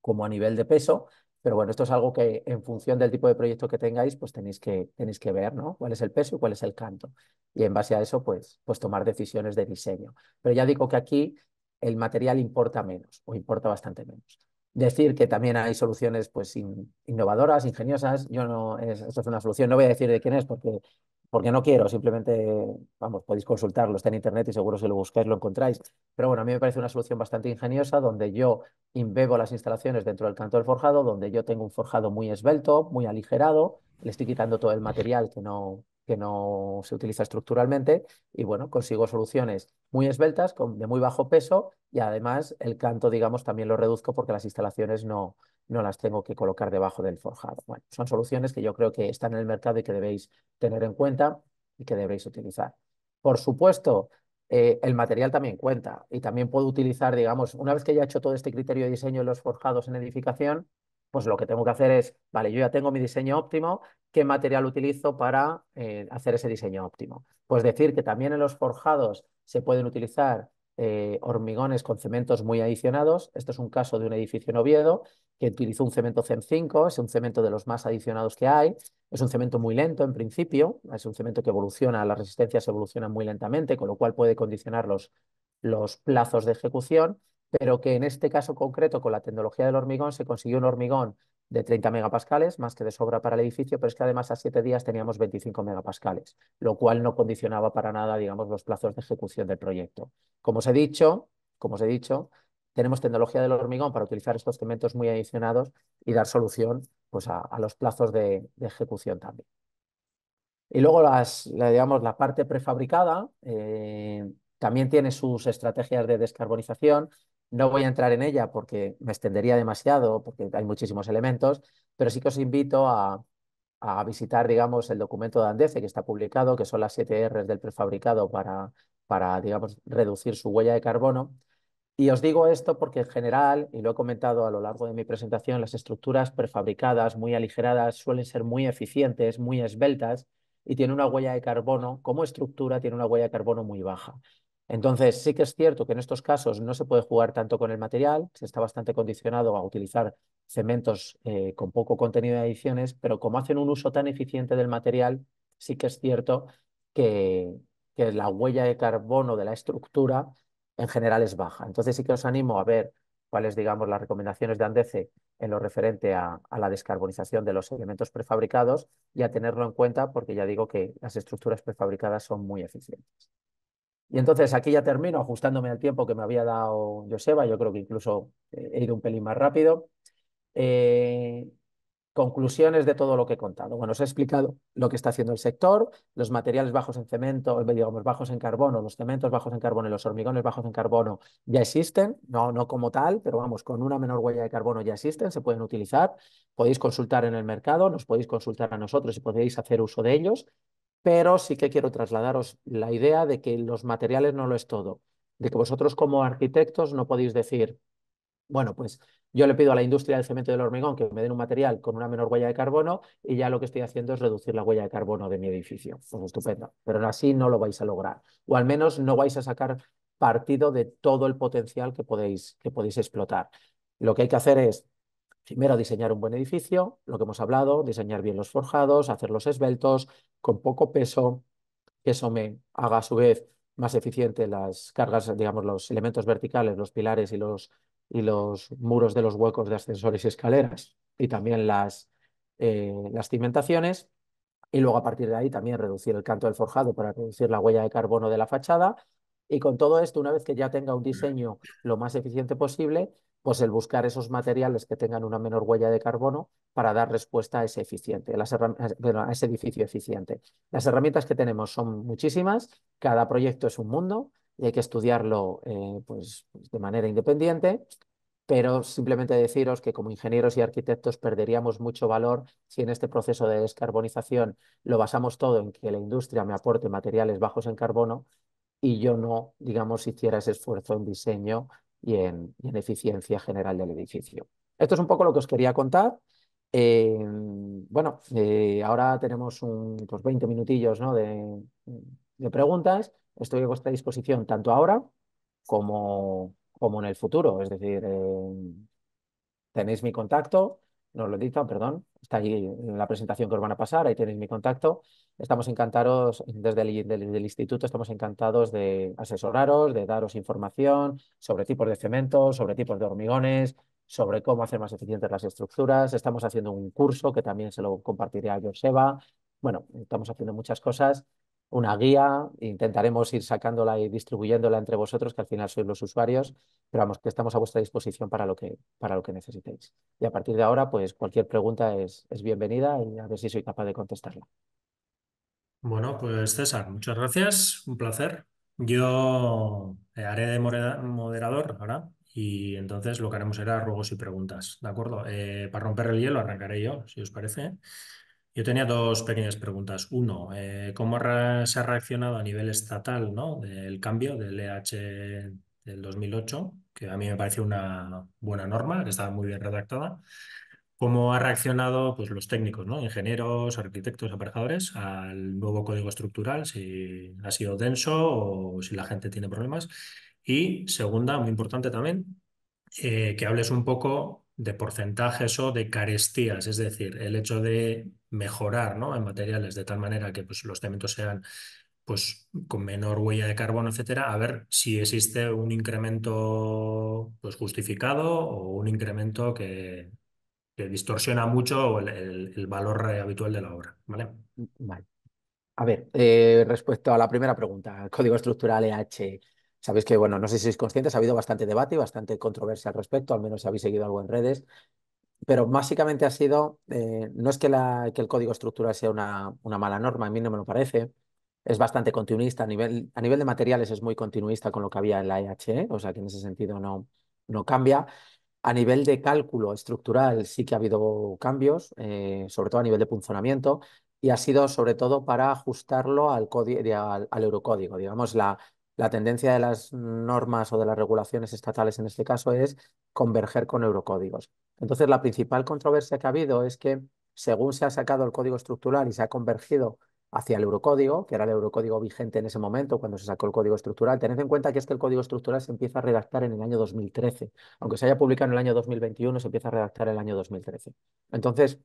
como a nivel de peso, pero bueno, esto es algo que en función del tipo de proyecto que tengáis, pues tenéis que, tenéis que ver, ¿no? Cuál es el peso y cuál es el canto. Y en base a eso, pues, pues tomar decisiones de diseño. Pero ya digo que aquí el material importa menos o importa bastante menos. Decir que también hay soluciones pues innovadoras, ingeniosas, yo no, esto es una solución, no voy a decir de quién es porque porque no quiero, simplemente, vamos, podéis consultarlo, está en internet y seguro si lo buscáis lo encontráis. Pero bueno, a mí me parece una solución bastante ingeniosa donde yo imbebo las instalaciones dentro del canto del forjado, donde yo tengo un forjado muy esbelto, muy aligerado, le estoy quitando todo el material que no, que no se utiliza estructuralmente y bueno, consigo soluciones muy esbeltas, con, de muy bajo peso y además el canto, digamos, también lo reduzco porque las instalaciones no, no las tengo que colocar debajo del forjado. Bueno, son soluciones que yo creo que están en el mercado y que debéis tener en cuenta y que debéis utilizar. Por supuesto, eh, el material también cuenta y también puedo utilizar, digamos, una vez que ya he hecho todo este criterio de diseño en los forjados en edificación, pues lo que tengo que hacer es, vale, yo ya tengo mi diseño óptimo, ¿qué material utilizo para eh, hacer ese diseño óptimo? Pues decir que también en los forjados se pueden utilizar eh, hormigones con cementos muy adicionados. esto es un caso de un edificio en Oviedo que utilizó un cemento CEM5, es un cemento de los más adicionados que hay. Es un cemento muy lento en principio, es un cemento que evoluciona, las resistencias evolucionan muy lentamente, con lo cual puede condicionar los plazos de ejecución, pero que en este caso concreto, con la tecnología del hormigón, se consiguió un hormigón de 30 megapascales, más que de sobra para el edificio, pero es que además a 7 días teníamos 25 megapascales, lo cual no condicionaba para nada, digamos, los plazos de ejecución del proyecto. Como os he dicho, como dicho, tenemos tecnología del hormigón para utilizar estos cementos muy adicionados y dar solución pues, a, los plazos de, ejecución también. Y luego, las, la, digamos, la parte prefabricada eh, también tiene sus estrategias de descarbonización no voy a entrar en ella porque me extendería demasiado, porque hay muchísimos elementos, pero sí que os invito a, visitar, digamos, el documento de Andece que está publicado, que son las 7 r del prefabricado para, para, digamos, reducir su huella de carbono. Y os digo esto porque en general, y lo he comentado a lo largo de mi presentación, las estructuras prefabricadas, muy aligeradas, suelen ser muy eficientes, muy esbeltas, y tienen una huella de carbono, como estructura, tiene una huella de carbono muy baja. Entonces, sí que es cierto que en estos casos no se puede jugar tanto con el material, se está bastante condicionado a utilizar cementos eh, con poco contenido de adiciones, pero como hacen un uso tan eficiente del material, sí que es cierto que, la huella de carbono de la estructura en general es baja. Entonces sí que os animo a ver cuáles, digamos, las recomendaciones de ANDECE en lo referente a, la descarbonización de los elementos prefabricados y a tenerlo en cuenta porque ya digo que las estructuras prefabricadas son muy eficientes. Y entonces aquí ya termino ajustándome al tiempo que me había dado Joseba, yo creo que incluso eh, he ido un pelín más rápido. Eh, conclusiones de todo lo que he contado. Bueno, os he explicado lo que está haciendo el sector, los materiales bajos en cemento, eh, digamos, bajos en carbono, los cementos bajos en carbono y los hormigones bajos en carbono ya existen, no, no como tal, pero vamos, con una menor huella de carbono ya existen, se pueden utilizar, podéis consultar en el mercado, nos podéis consultar a nosotros y podéis hacer uso de ellos pero sí que quiero trasladaros la idea de que los materiales no lo es todo, de que vosotros como arquitectos no podéis decir, bueno, pues yo le pido a la industria del cemento del hormigón que me den un material con una menor huella de carbono y ya lo que estoy haciendo es reducir la huella de carbono de mi edificio. Pues estupendo, pero así no lo vais a lograr, o al menos no vais a sacar partido de todo el potencial que podéis, que podéis explotar. Lo que hay que hacer es Primero, diseñar un buen edificio, lo que hemos hablado, diseñar bien los forjados, hacerlos esbeltos, con poco peso, que eso me haga a su vez más eficiente las cargas, digamos, los elementos verticales, los pilares y los, y los muros de los huecos de ascensores y escaleras, y también las, eh, las cimentaciones. Y luego a partir de ahí también reducir el canto del forjado para reducir la huella de carbono de la fachada. Y con todo esto, una vez que ya tenga un diseño lo más eficiente posible, pues el buscar esos materiales que tengan una menor huella de carbono para dar respuesta a ese, eficiente, a ese edificio eficiente. Las herramientas que tenemos son muchísimas, cada proyecto es un mundo y hay que estudiarlo eh, pues, de manera independiente, pero simplemente deciros que como ingenieros y arquitectos perderíamos mucho valor si en este proceso de descarbonización lo basamos todo en que la industria me aporte materiales bajos en carbono y yo no, digamos, hiciera ese esfuerzo en diseño y en, eficiencia general del edificio. Esto es un poco lo que os quería contar. Eh, bueno, eh, ahora tenemos unos pues, 20 minutillos de, preguntas. Estoy a vuestra disposición tanto ahora como, como en el futuro. Es decir, eh, tenéis mi contacto. No lo he dicho, perdón, está ahí en la presentación que os van a pasar, ahí tenéis mi contacto. Estamos encantados, desde el, del instituto estamos encantados de asesoraros, de daros información sobre tipos de cemento, sobre tipos de hormigones, sobre cómo hacer más eficientes las estructuras. Estamos haciendo un curso que también se lo compartiré a Joseba. Bueno, estamos haciendo muchas cosas una guía, intentaremos ir sacándola y distribuyéndola entre vosotros, que al final sois los usuarios, pero vamos, que estamos a vuestra disposición para lo que, para lo que necesitéis. Y a partir de ahora, pues cualquier pregunta es, bienvenida y a ver si soy capaz de contestarla. Bueno, pues César, muchas gracias, un placer. Yo eh, haré de moderador ahora y entonces lo que haremos será ruegos y preguntas, ¿de acuerdo? Eh, para romper el hielo arrancaré yo, si os parece. Yo tenía dos pequeñas preguntas. Uno, eh, ¿cómo se ha reaccionado a nivel estatal, ¿no? del cambio del EH del 2008, que a mí me parece una buena norma, que estaba muy bien redactada? ¿Cómo han reaccionado pues, los técnicos, ingenieros, arquitectos, aparejadores, al nuevo código estructural? Si ha sido denso o si la gente tiene problemas. Y segunda, muy importante también, eh, que hables un poco de porcentajes o de carestías, es decir, el hecho de mejorar ¿no? en materiales de tal manera que pues, los cementos sean pues, con menor huella de carbono, etcétera, a ver si existe un incremento pues, justificado o un incremento que, que distorsiona mucho el, el, valor habitual de la obra. Vale. Mm, a ver, eh, respecto a la primera pregunta, código estructural EH. Sabéis que, bueno, no sé si sois conscientes, ha habido bastante debate y bastante controversia al respecto, al menos si habéis seguido algo en redes pero básicamente ha sido, eh, no es que, que, el código estructural sea una, una, mala norma, a mí no me lo parece, es bastante continuista, a nivel, a nivel de materiales es muy continuista con lo que había en la EHE, e, o sea que en ese sentido no, no cambia. A nivel de cálculo estructural sí que ha habido cambios, eh, sobre todo a nivel de punzonamiento, y ha sido sobre todo para ajustarlo al, al eurocódigo. Digamos, la, la tendencia de las normas o de las regulaciones estatales en este caso es converger con eurocódigos. Entonces, la principal controversia que ha habido es que, según se ha sacado el código estructural y se ha convergido hacia el eurocódigo, que era el eurocódigo vigente en ese momento cuando se sacó el código estructural. Tened en cuenta que es que el código estructural se empieza a redactar en el año 2013. Aunque se haya publicado en el año 2021, se empieza a redactar en el año 2013. Entonces,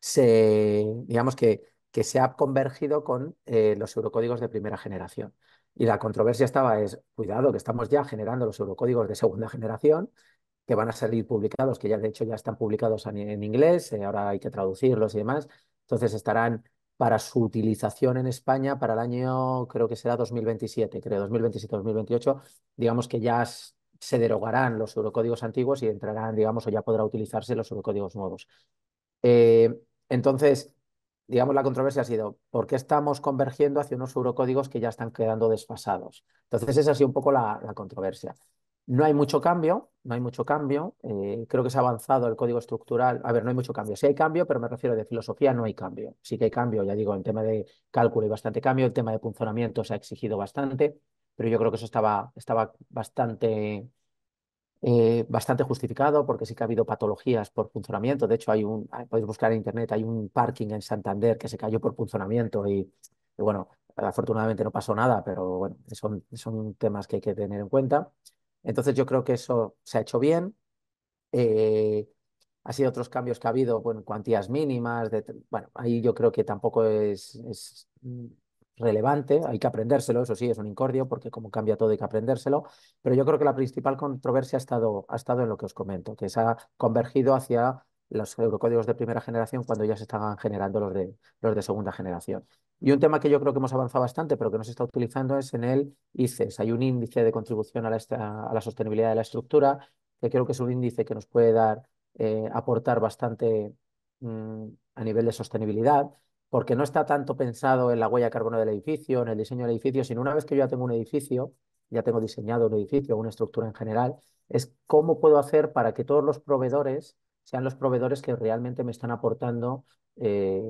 se, digamos que, que se ha convergido con eh, los eurocódigos de primera generación. Y la controversia estaba es, cuidado, que estamos ya generando los eurocódigos de segunda generación que van a salir publicados, que ya de hecho ya están publicados en inglés, eh, ahora hay que traducirlos y demás. Entonces estarán para su utilización en España para el año, creo que será 2027, creo 2027-2028, digamos que ya se derogarán los eurocódigos antiguos y entrarán, digamos, o ya podrá utilizarse los eurocódigos nuevos. Eh, entonces, digamos, la controversia ha sido, ¿por qué estamos convergiendo hacia unos eurocódigos que ya están quedando desfasados? Entonces, esa ha sido un poco la, la controversia. No hay mucho cambio, no hay mucho cambio. Eh, creo que se ha avanzado el código estructural. A ver, no hay mucho cambio. Sí hay cambio, pero me refiero de filosofía, no hay cambio. Sí que hay cambio, ya digo, en tema de cálculo hay bastante cambio, el tema de funcionamiento se ha exigido bastante, pero yo creo que eso estaba, estaba bastante, eh, bastante justificado porque sí que ha habido patologías por punzonamiento. De hecho, hay un, ah, podéis buscar en internet, hay un parking en Santander que se cayó por punzonamiento y, bueno, afortunadamente no pasó nada, pero bueno, son, son temas que hay que tener en cuenta. Entonces yo creo que eso se ha hecho bien. Eh, ha sido otros cambios que ha habido, bueno, cuantías mínimas, de, bueno, ahí yo creo que tampoco es, es mm, relevante, hay que aprendérselo, eso sí, es un incordio, porque como cambia todo hay que aprendérselo, pero yo creo que la principal controversia ha estado, ha estado en lo que os comento, que se ha convergido hacia los eurocódigos de primera generación cuando ya se estaban generando los de, los de segunda generación. Y un tema que yo creo que hemos avanzado bastante, pero que no se está utilizando, es en el ICES. Hay un índice de contribución a la, a la sostenibilidad de la estructura, que creo que es un índice que nos puede dar, eh, aportar bastante mm, a nivel de sostenibilidad, porque no está tanto pensado en la huella de carbono del edificio, en el diseño del edificio, sino una vez que yo ya tengo un edificio, ya tengo diseñado un edificio, una estructura en general, es cómo puedo hacer para que todos los proveedores sean los proveedores que realmente me están aportando, eh,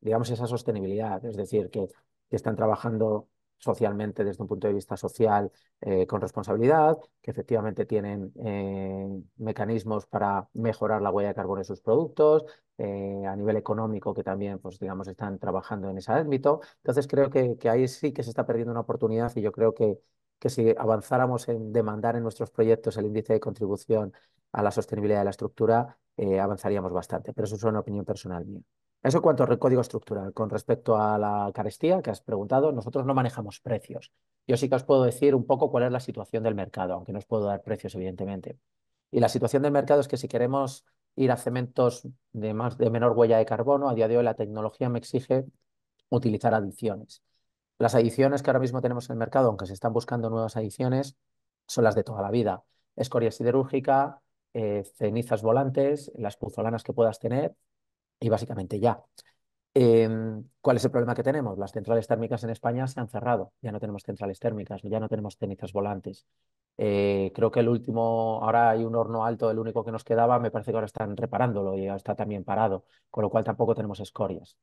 digamos, esa sostenibilidad, es decir, que, están trabajando socialmente desde un punto de vista social eh, con responsabilidad, que efectivamente tienen eh, mecanismos para mejorar la huella de carbono de sus productos, a nivel económico que también, pues digamos, están trabajando en ese ámbito. Entonces creo que, ahí sí que se está perdiendo una oportunidad y yo creo que, que si avanzáramos en demandar en nuestros proyectos el índice de contribución a la sostenibilidad de la estructura, eh, avanzaríamos bastante, pero eso es una opinión personal mía. Eso en cuanto al código estructural. Con respecto a la carestía que has preguntado, nosotros no manejamos precios. Yo sí que os puedo decir un poco cuál es la situación del mercado, aunque no os puedo dar precios, evidentemente. Y la situación del mercado es que si queremos ir a cementos de, más, de menor huella de carbono, a día de hoy la tecnología me exige utilizar adiciones. Las adiciones que ahora mismo tenemos en el mercado, aunque se están buscando nuevas adiciones, son las de toda la vida. Escoria siderúrgica, eh, cenizas volantes, las puzolanas que puedas tener y básicamente ya. Em, ¿Cuál es el problema que tenemos? Las centrales térmicas en España se han cerrado, ya no tenemos centrales térmicas, ya no tenemos cenizas volantes. Eh, creo que el último, ahora hay un horno alto, el único que nos quedaba, me parece que ahora están reparándolo y está también parado, con lo cual tampoco tenemos escorias.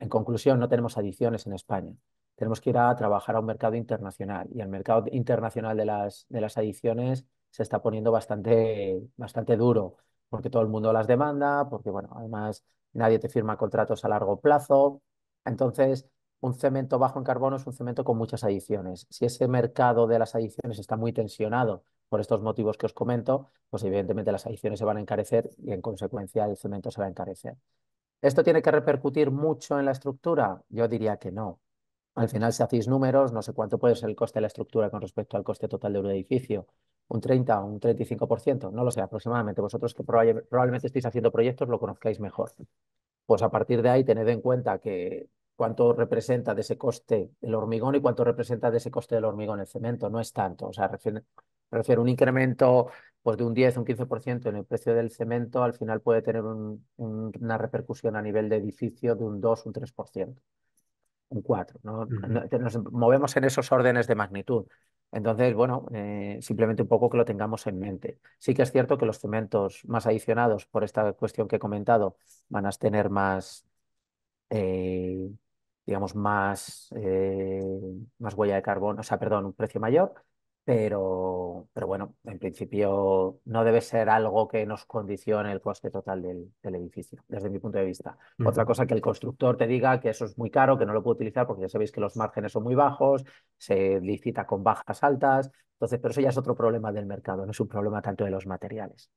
En conclusión, no tenemos adiciones en España. Tenemos que ir a trabajar a un mercado internacional y al mercado internacional de las, de las adiciones se está poniendo bastante, bastante duro, porque todo el mundo las demanda, porque, bueno, además nadie te firma contratos a largo plazo. Entonces, un cemento bajo en carbono es un cemento con muchas adiciones. Si ese mercado de las adiciones está muy tensionado por estos motivos que os comento, pues evidentemente las adiciones se van a encarecer y en consecuencia el cemento se va a encarecer. ¿Esto tiene que repercutir mucho en la estructura? Yo diría que no. Al final, si hacéis números, no sé cuánto puede ser el coste de la estructura con respecto al coste total de un edificio, un 30 o un 35%, no lo sé, aproximadamente. Vosotros que probablemente estéis haciendo proyectos lo conozcáis mejor. Pues a partir de ahí tened en cuenta que cuánto representa de ese coste el hormigón y cuánto representa de ese coste del hormigón el cemento. No es tanto, o sea, un incremento pues de un 10, un 15% en el precio del cemento, al final puede tener una repercusión a nivel de edificio de un 2, un 3%, un 4. ¿no? Nos movemos en esos órdenes de magnitud. Entonces, bueno, eh, simplemente un poco que lo tengamos en mente. Sí que es cierto que los cementos más adicionados por esta cuestión que he comentado van a tener más, eh, digamos, más, eh, más huella de carbono, o sea, perdón, un precio mayor, pero, pero bueno, en principio no debe ser algo que nos condicione el coste total del, edificio, desde mi punto de vista. Otra cosa que el constructor te diga que eso es muy caro, que no lo puede utilizar porque ya sabéis que los márgenes son muy bajos, se licita con bajas altas, entonces, pero eso ya es otro problema del mercado, no es un problema tanto de los materiales.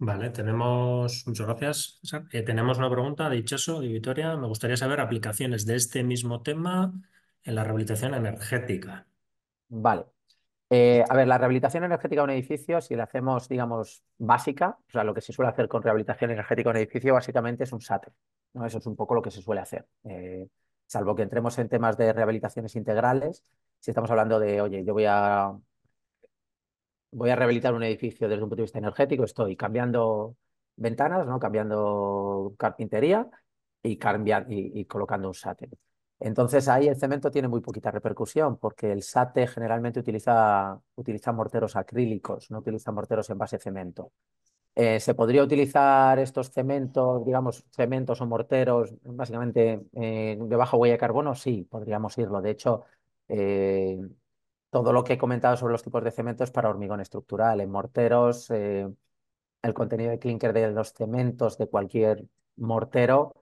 Vale, tenemos, muchas gracias, eh, tenemos una pregunta de Hichoso de Victoria. Me gustaría saber aplicaciones de este mismo tema en la rehabilitación energética. Vale, eh, a ver, la rehabilitación energética de un edificio, si la hacemos, digamos, básica, o sea, lo que se suele hacer con rehabilitación energética de un edificio básicamente es un SATE, ¿no? Eso es un poco lo que se suele hacer. Eh, salvo que entremos en temas de rehabilitaciones integrales, si estamos hablando de, oye, yo voy a, voy a rehabilitar un edificio desde un punto de vista energético, estoy cambiando ventanas, ¿no? cambiando carpintería y, y, y colocando un SATE. Entonces ahí el cemento tiene muy poquita repercusión porque el SATE generalmente utiliza, morteros acrílicos, no utiliza morteros en base cemento. Eh, se podría utilizar estos cementos, digamos, cementos o morteros básicamente eh, de baja huella de carbono, sí, podríamos irlo. De hecho, eh, todo lo que he comentado sobre los tipos de cementos para hormigón estructural, en morteros, el contenido de clinker de los cementos de cualquier mortero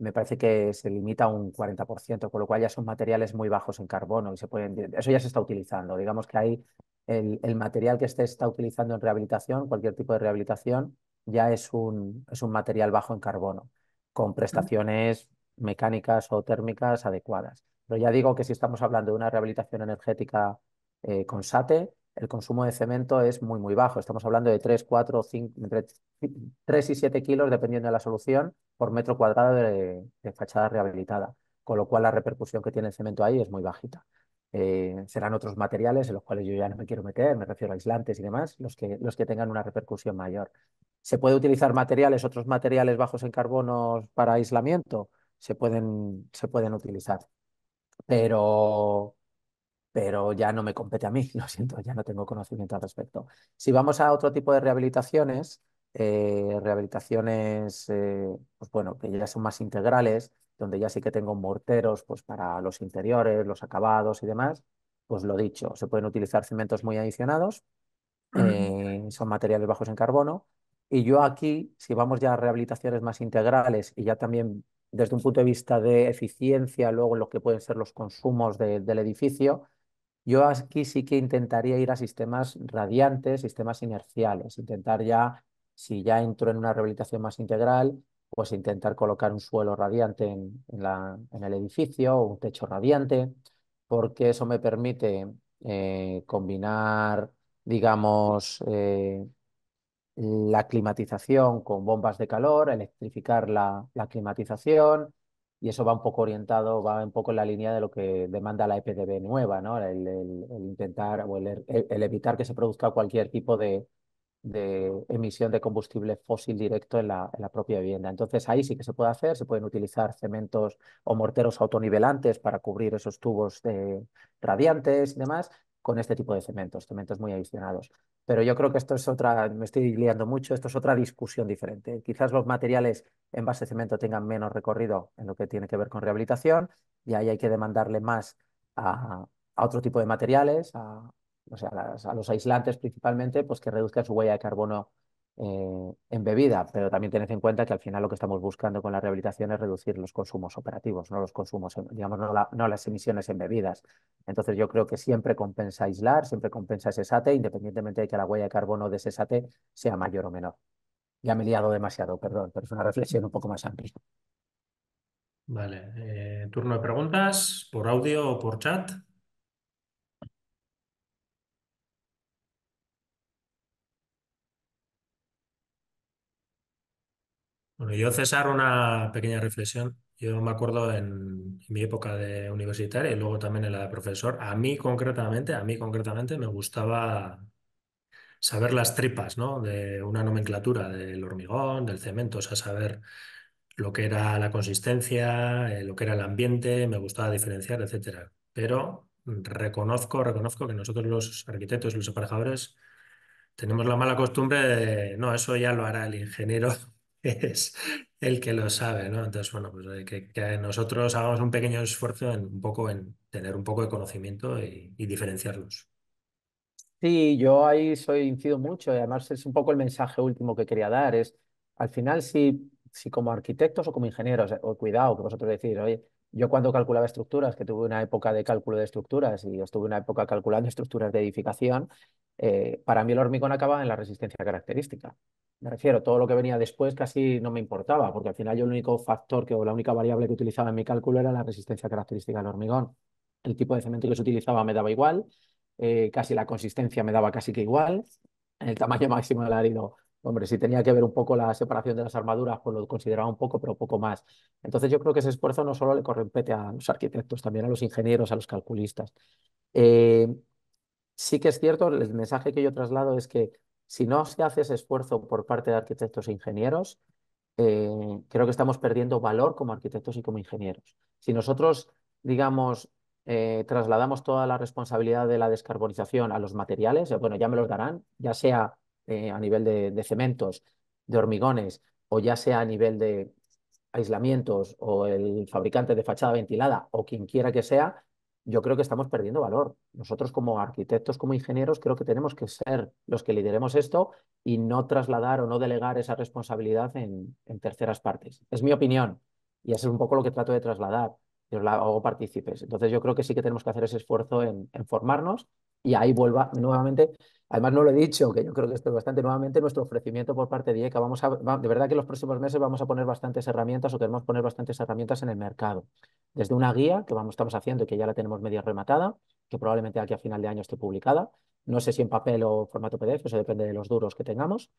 me parece que se limita a un 40%, con lo cual ya son materiales muy bajos en carbono y se pueden, eso ya se está utilizando. Digamos que ahí el, material que se está utilizando en rehabilitación, cualquier tipo de rehabilitación, ya es un, es un material bajo en carbono, con prestaciones mecánicas o térmicas adecuadas. Pero ya digo que si estamos hablando de una rehabilitación energética eh, con SATE, el consumo de cemento es muy, muy bajo. Estamos hablando de 3, 4, 5, entre 3 y 7 kilos, dependiendo de la solución, por metro cuadrado de, fachada rehabilitada. Con lo cual, la repercusión que tiene el cemento ahí es muy bajita. Eh, serán otros materiales en los cuales yo ya no me quiero meter, me refiero a aislantes y demás, los que, los que tengan una repercusión mayor. ¿Se puede utilizar materiales, otros materiales bajos en carbono para aislamiento? Se pueden, se pueden utilizar. Pero pero ya no me compete a mí, [LAUGHS] lo siento, ya no tengo conocimiento al respecto. Si vamos a otro tipo de rehabilitaciones, eh, rehabilitaciones, eh, pues bueno, que ya son más integrales, donde ya sí que tengo morteros pues para los interiores, los acabados y demás, pues lo dicho, se pueden utilizar cementos muy adicionados, eh, son materiales bajos en carbono, y yo aquí, si vamos ya a rehabilitaciones más integrales y ya también desde un punto de vista de eficiencia, luego lo que pueden ser los consumos del edificio, yo aquí sí que intentaría ir a sistemas radiantes, sistemas inerciales, intentar ya, si ya entro en una rehabilitación más integral, pues intentar colocar un suelo radiante en, la, en el edificio o un techo radiante, porque eso me permite eh, combinar, digamos, eh, la climatización con bombas de calor, electrificar la, la climatización, y eso va un poco orientado, va un poco en la línea de lo que demanda la EPDB nueva, ¿no? El, intentar o el, evitar que se produzca cualquier tipo de, emisión de combustible fósil directo en la, propia vivienda. Entonces ahí sí que se puede hacer, se pueden utilizar cementos o morteros autonivelantes para cubrir esos tubos de radiantes y demás con este tipo de cementos, cementos muy adicionados pero yo creo que esto es otra, me estoy liando mucho, esto es otra discusión diferente. Quizás los materiales en base de cemento tengan menos recorrido en lo que tiene que ver con rehabilitación y ahí hay que demandarle más a, otro tipo de materiales, a, a, los aislantes principalmente, pues que reduzcan su huella de carbono en bebida, pero también tened en cuenta que al final lo que estamos buscando con la rehabilitación es reducir los consumos operativos, no los consumos, digamos, no, las emisiones en bebidas. Entonces yo creo que siempre compensa aislar, siempre compensa ese SATE, independientemente de que la huella de carbono de ese SATE sea mayor o menor. Ya me he liado demasiado, perdón, pero es una reflexión un poco más amplia. Vale, eh, turno de preguntas por audio o por chat. Bueno, yo, César, una pequeña reflexión. Yo me acuerdo en, mi época de universitaria y luego también en la de profesor, a mí concretamente, a mí concretamente me gustaba saber las tripas, ¿no? De una nomenclatura del hormigón, del cemento, o sea, saber lo que era la consistencia, eh, lo que era el ambiente, me gustaba diferenciar, etc. Pero mm, reconozco, reconozco que nosotros los arquitectos, y los aparejadores, tenemos la mala costumbre de, no, eso ya lo hará el ingeniero [LAUGHS] es el que lo sabe, ¿no? Entonces, bueno, pues eh, que, nosotros hagamos un pequeño esfuerzo en un poco en tener un poco de conocimiento y, diferenciarlos. Sí, yo ahí soy incido mucho y además es un poco el mensaje último que quería dar. Es al final, si, si como arquitectos o como ingenieros, eh, o cuidado que vosotros decís, oye, yo cuando calculaba estructuras, que tuve una época de cálculo de estructuras y estuve una época calculando estructuras de edificación, eh, para mí el hormigón acababa en la resistencia característica. Me refiero, todo lo que venía después casi no me importaba, porque al final yo el único factor que, o la única variable que utilizaba en mi cálculo era la resistencia característica del hormigón. El tipo de cemento que se utilizaba me daba igual, eh, casi la consistencia me daba casi que igual, el tamaño [LAUGHS] máximo del árido Hombre, sí tenía que ver un poco la separación de las armaduras, pues lo consideraba un poco, pero poco más. Entonces yo creo que ese esfuerzo no solo le pete a los arquitectos, también a los ingenieros, a los calculistas. Eh, sí que es cierto, el mensaje que yo traslado es que si no se hace ese esfuerzo por parte de arquitectos e ingenieros, eh, creo que estamos perdiendo valor como arquitectos y como ingenieros. Si nosotros, digamos, eh, trasladamos toda la responsabilidad de la descarbonización a los materiales, bueno, ya me los darán, ya sea eh, a nivel de, cementos, de hormigones, o ya sea a nivel de aislamientos o el fabricante de fachada ventilada o quien quiera que sea, yo creo que estamos perdiendo valor. Nosotros como arquitectos, como ingenieros, creo que tenemos que ser los que lideremos esto y no trasladar o no delegar esa responsabilidad en, terceras partes. Es mi opinión y eso es un poco lo que trato de trasladar. Yo la hago partícipes. Entonces yo creo que sí que tenemos que hacer ese esfuerzo en formarnos y ahí vuelva nuevamente. Además, no lo he dicho, que yo creo que esto es bastante nuevamente nuestro ofrecimiento por parte de IECA. Vamos de verdad que en los próximos meses vamos a poner bastantes herramientas o queremos poner bastantes herramientas en el mercado. Desde una guía que vamos, estamos haciendo y que ya la tenemos media rematada, que probablemente aquí a final de año esté publicada. No sé si en papel o formato PDF, eso depende de los duros que tengamos.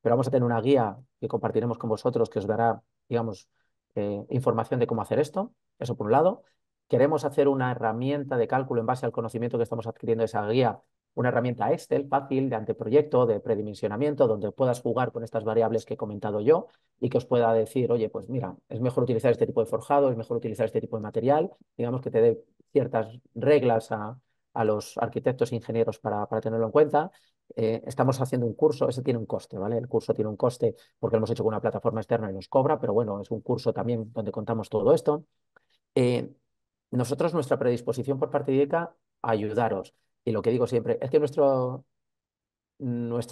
Pero vamos a tener una guía que compartiremos con vosotros que os dará, digamos, eh, información de cómo hacer esto. Eso por un lado queremos hacer una herramienta de cálculo en base al conocimiento que estamos adquiriendo de esa guía, una herramienta Excel fácil de anteproyecto, de predimensionamiento, donde puedas jugar con estas variables que he comentado yo y que os pueda decir, oye, pues mira, es mejor utilizar este tipo de forjado, es mejor utilizar este tipo de material, digamos que te dé ciertas reglas a, los arquitectos e ingenieros para, para tenerlo en cuenta. Eh, estamos haciendo un curso, ese tiene un coste, ¿vale? El curso tiene un coste porque lo hemos hecho con una plataforma externa y nos cobra, pero bueno, es un curso también donde contamos todo esto. Eh, nosotros, nuestra predisposición por parte de IECA, ayudaros. Y lo que digo siempre es que nuestro,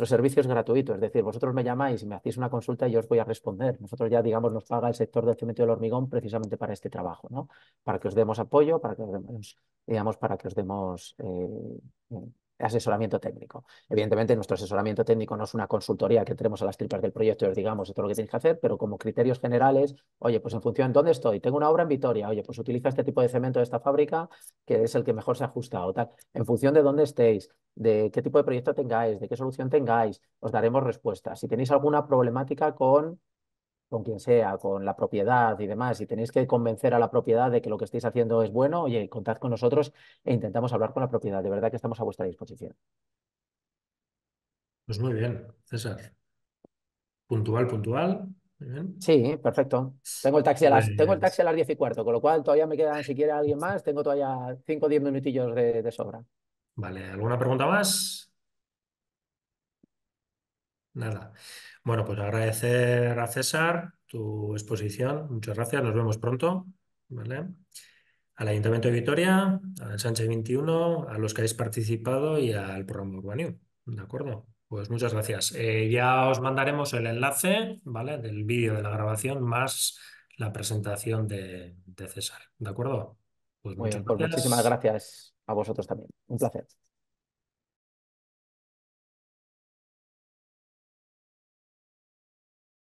servicio es gratuito, es decir, vosotros me llamáis y me hacéis una consulta y yo os voy a responder. Nosotros ya, digamos, nos paga el sector del cemento y del hormigón precisamente para este trabajo, ¿no? Para que os demos apoyo, para que os demos, digamos, para que os demos eh, eh, asesoramiento técnico. Evidentemente, nuestro asesoramiento técnico no es una consultoría que tenemos a las tripas del proyecto y os digamos esto es lo que tenéis que hacer, pero como criterios generales, oye, pues en función de dónde estoy, tengo una obra en Vitoria, oye, pues utiliza este tipo de cemento de esta fábrica que es el que mejor se ajusta o tal. En función de dónde estéis, de qué tipo de proyecto tengáis, de qué solución tengáis, os daremos respuestas. Si tenéis alguna problemática con con quien sea, con la propiedad y demás, y tenéis que convencer a la propiedad de que lo que estáis haciendo es bueno, oye, contad con nosotros e intentamos hablar con la propiedad. De verdad que estamos a vuestra disposición. Pues muy bien, César. Puntual, puntual. Sí, perfecto. Tengo el taxi a las, tengo el pues taxi a 10 y cuarto, con lo cual todavía me quedan, si quiere alguien [LAUGHS] más, tengo todavía 5 o 10 minutillos de, de sobra. Vale, ¿alguna pregunta más? Nada. Bueno, pues agradecer a César tu exposición. Muchas gracias. Nos vemos pronto. ¿vale? Al Ayuntamiento de Vitoria, al Sánchez 21, a los que habéis participado y al programa urbano ¿De acuerdo? Pues muchas gracias. Eh, ya os mandaremos el enlace ¿vale? del vídeo de la grabación más la presentación de, César. ¿De acuerdo? Pues, pues muchísimas gracias a vosotros también. Un placer.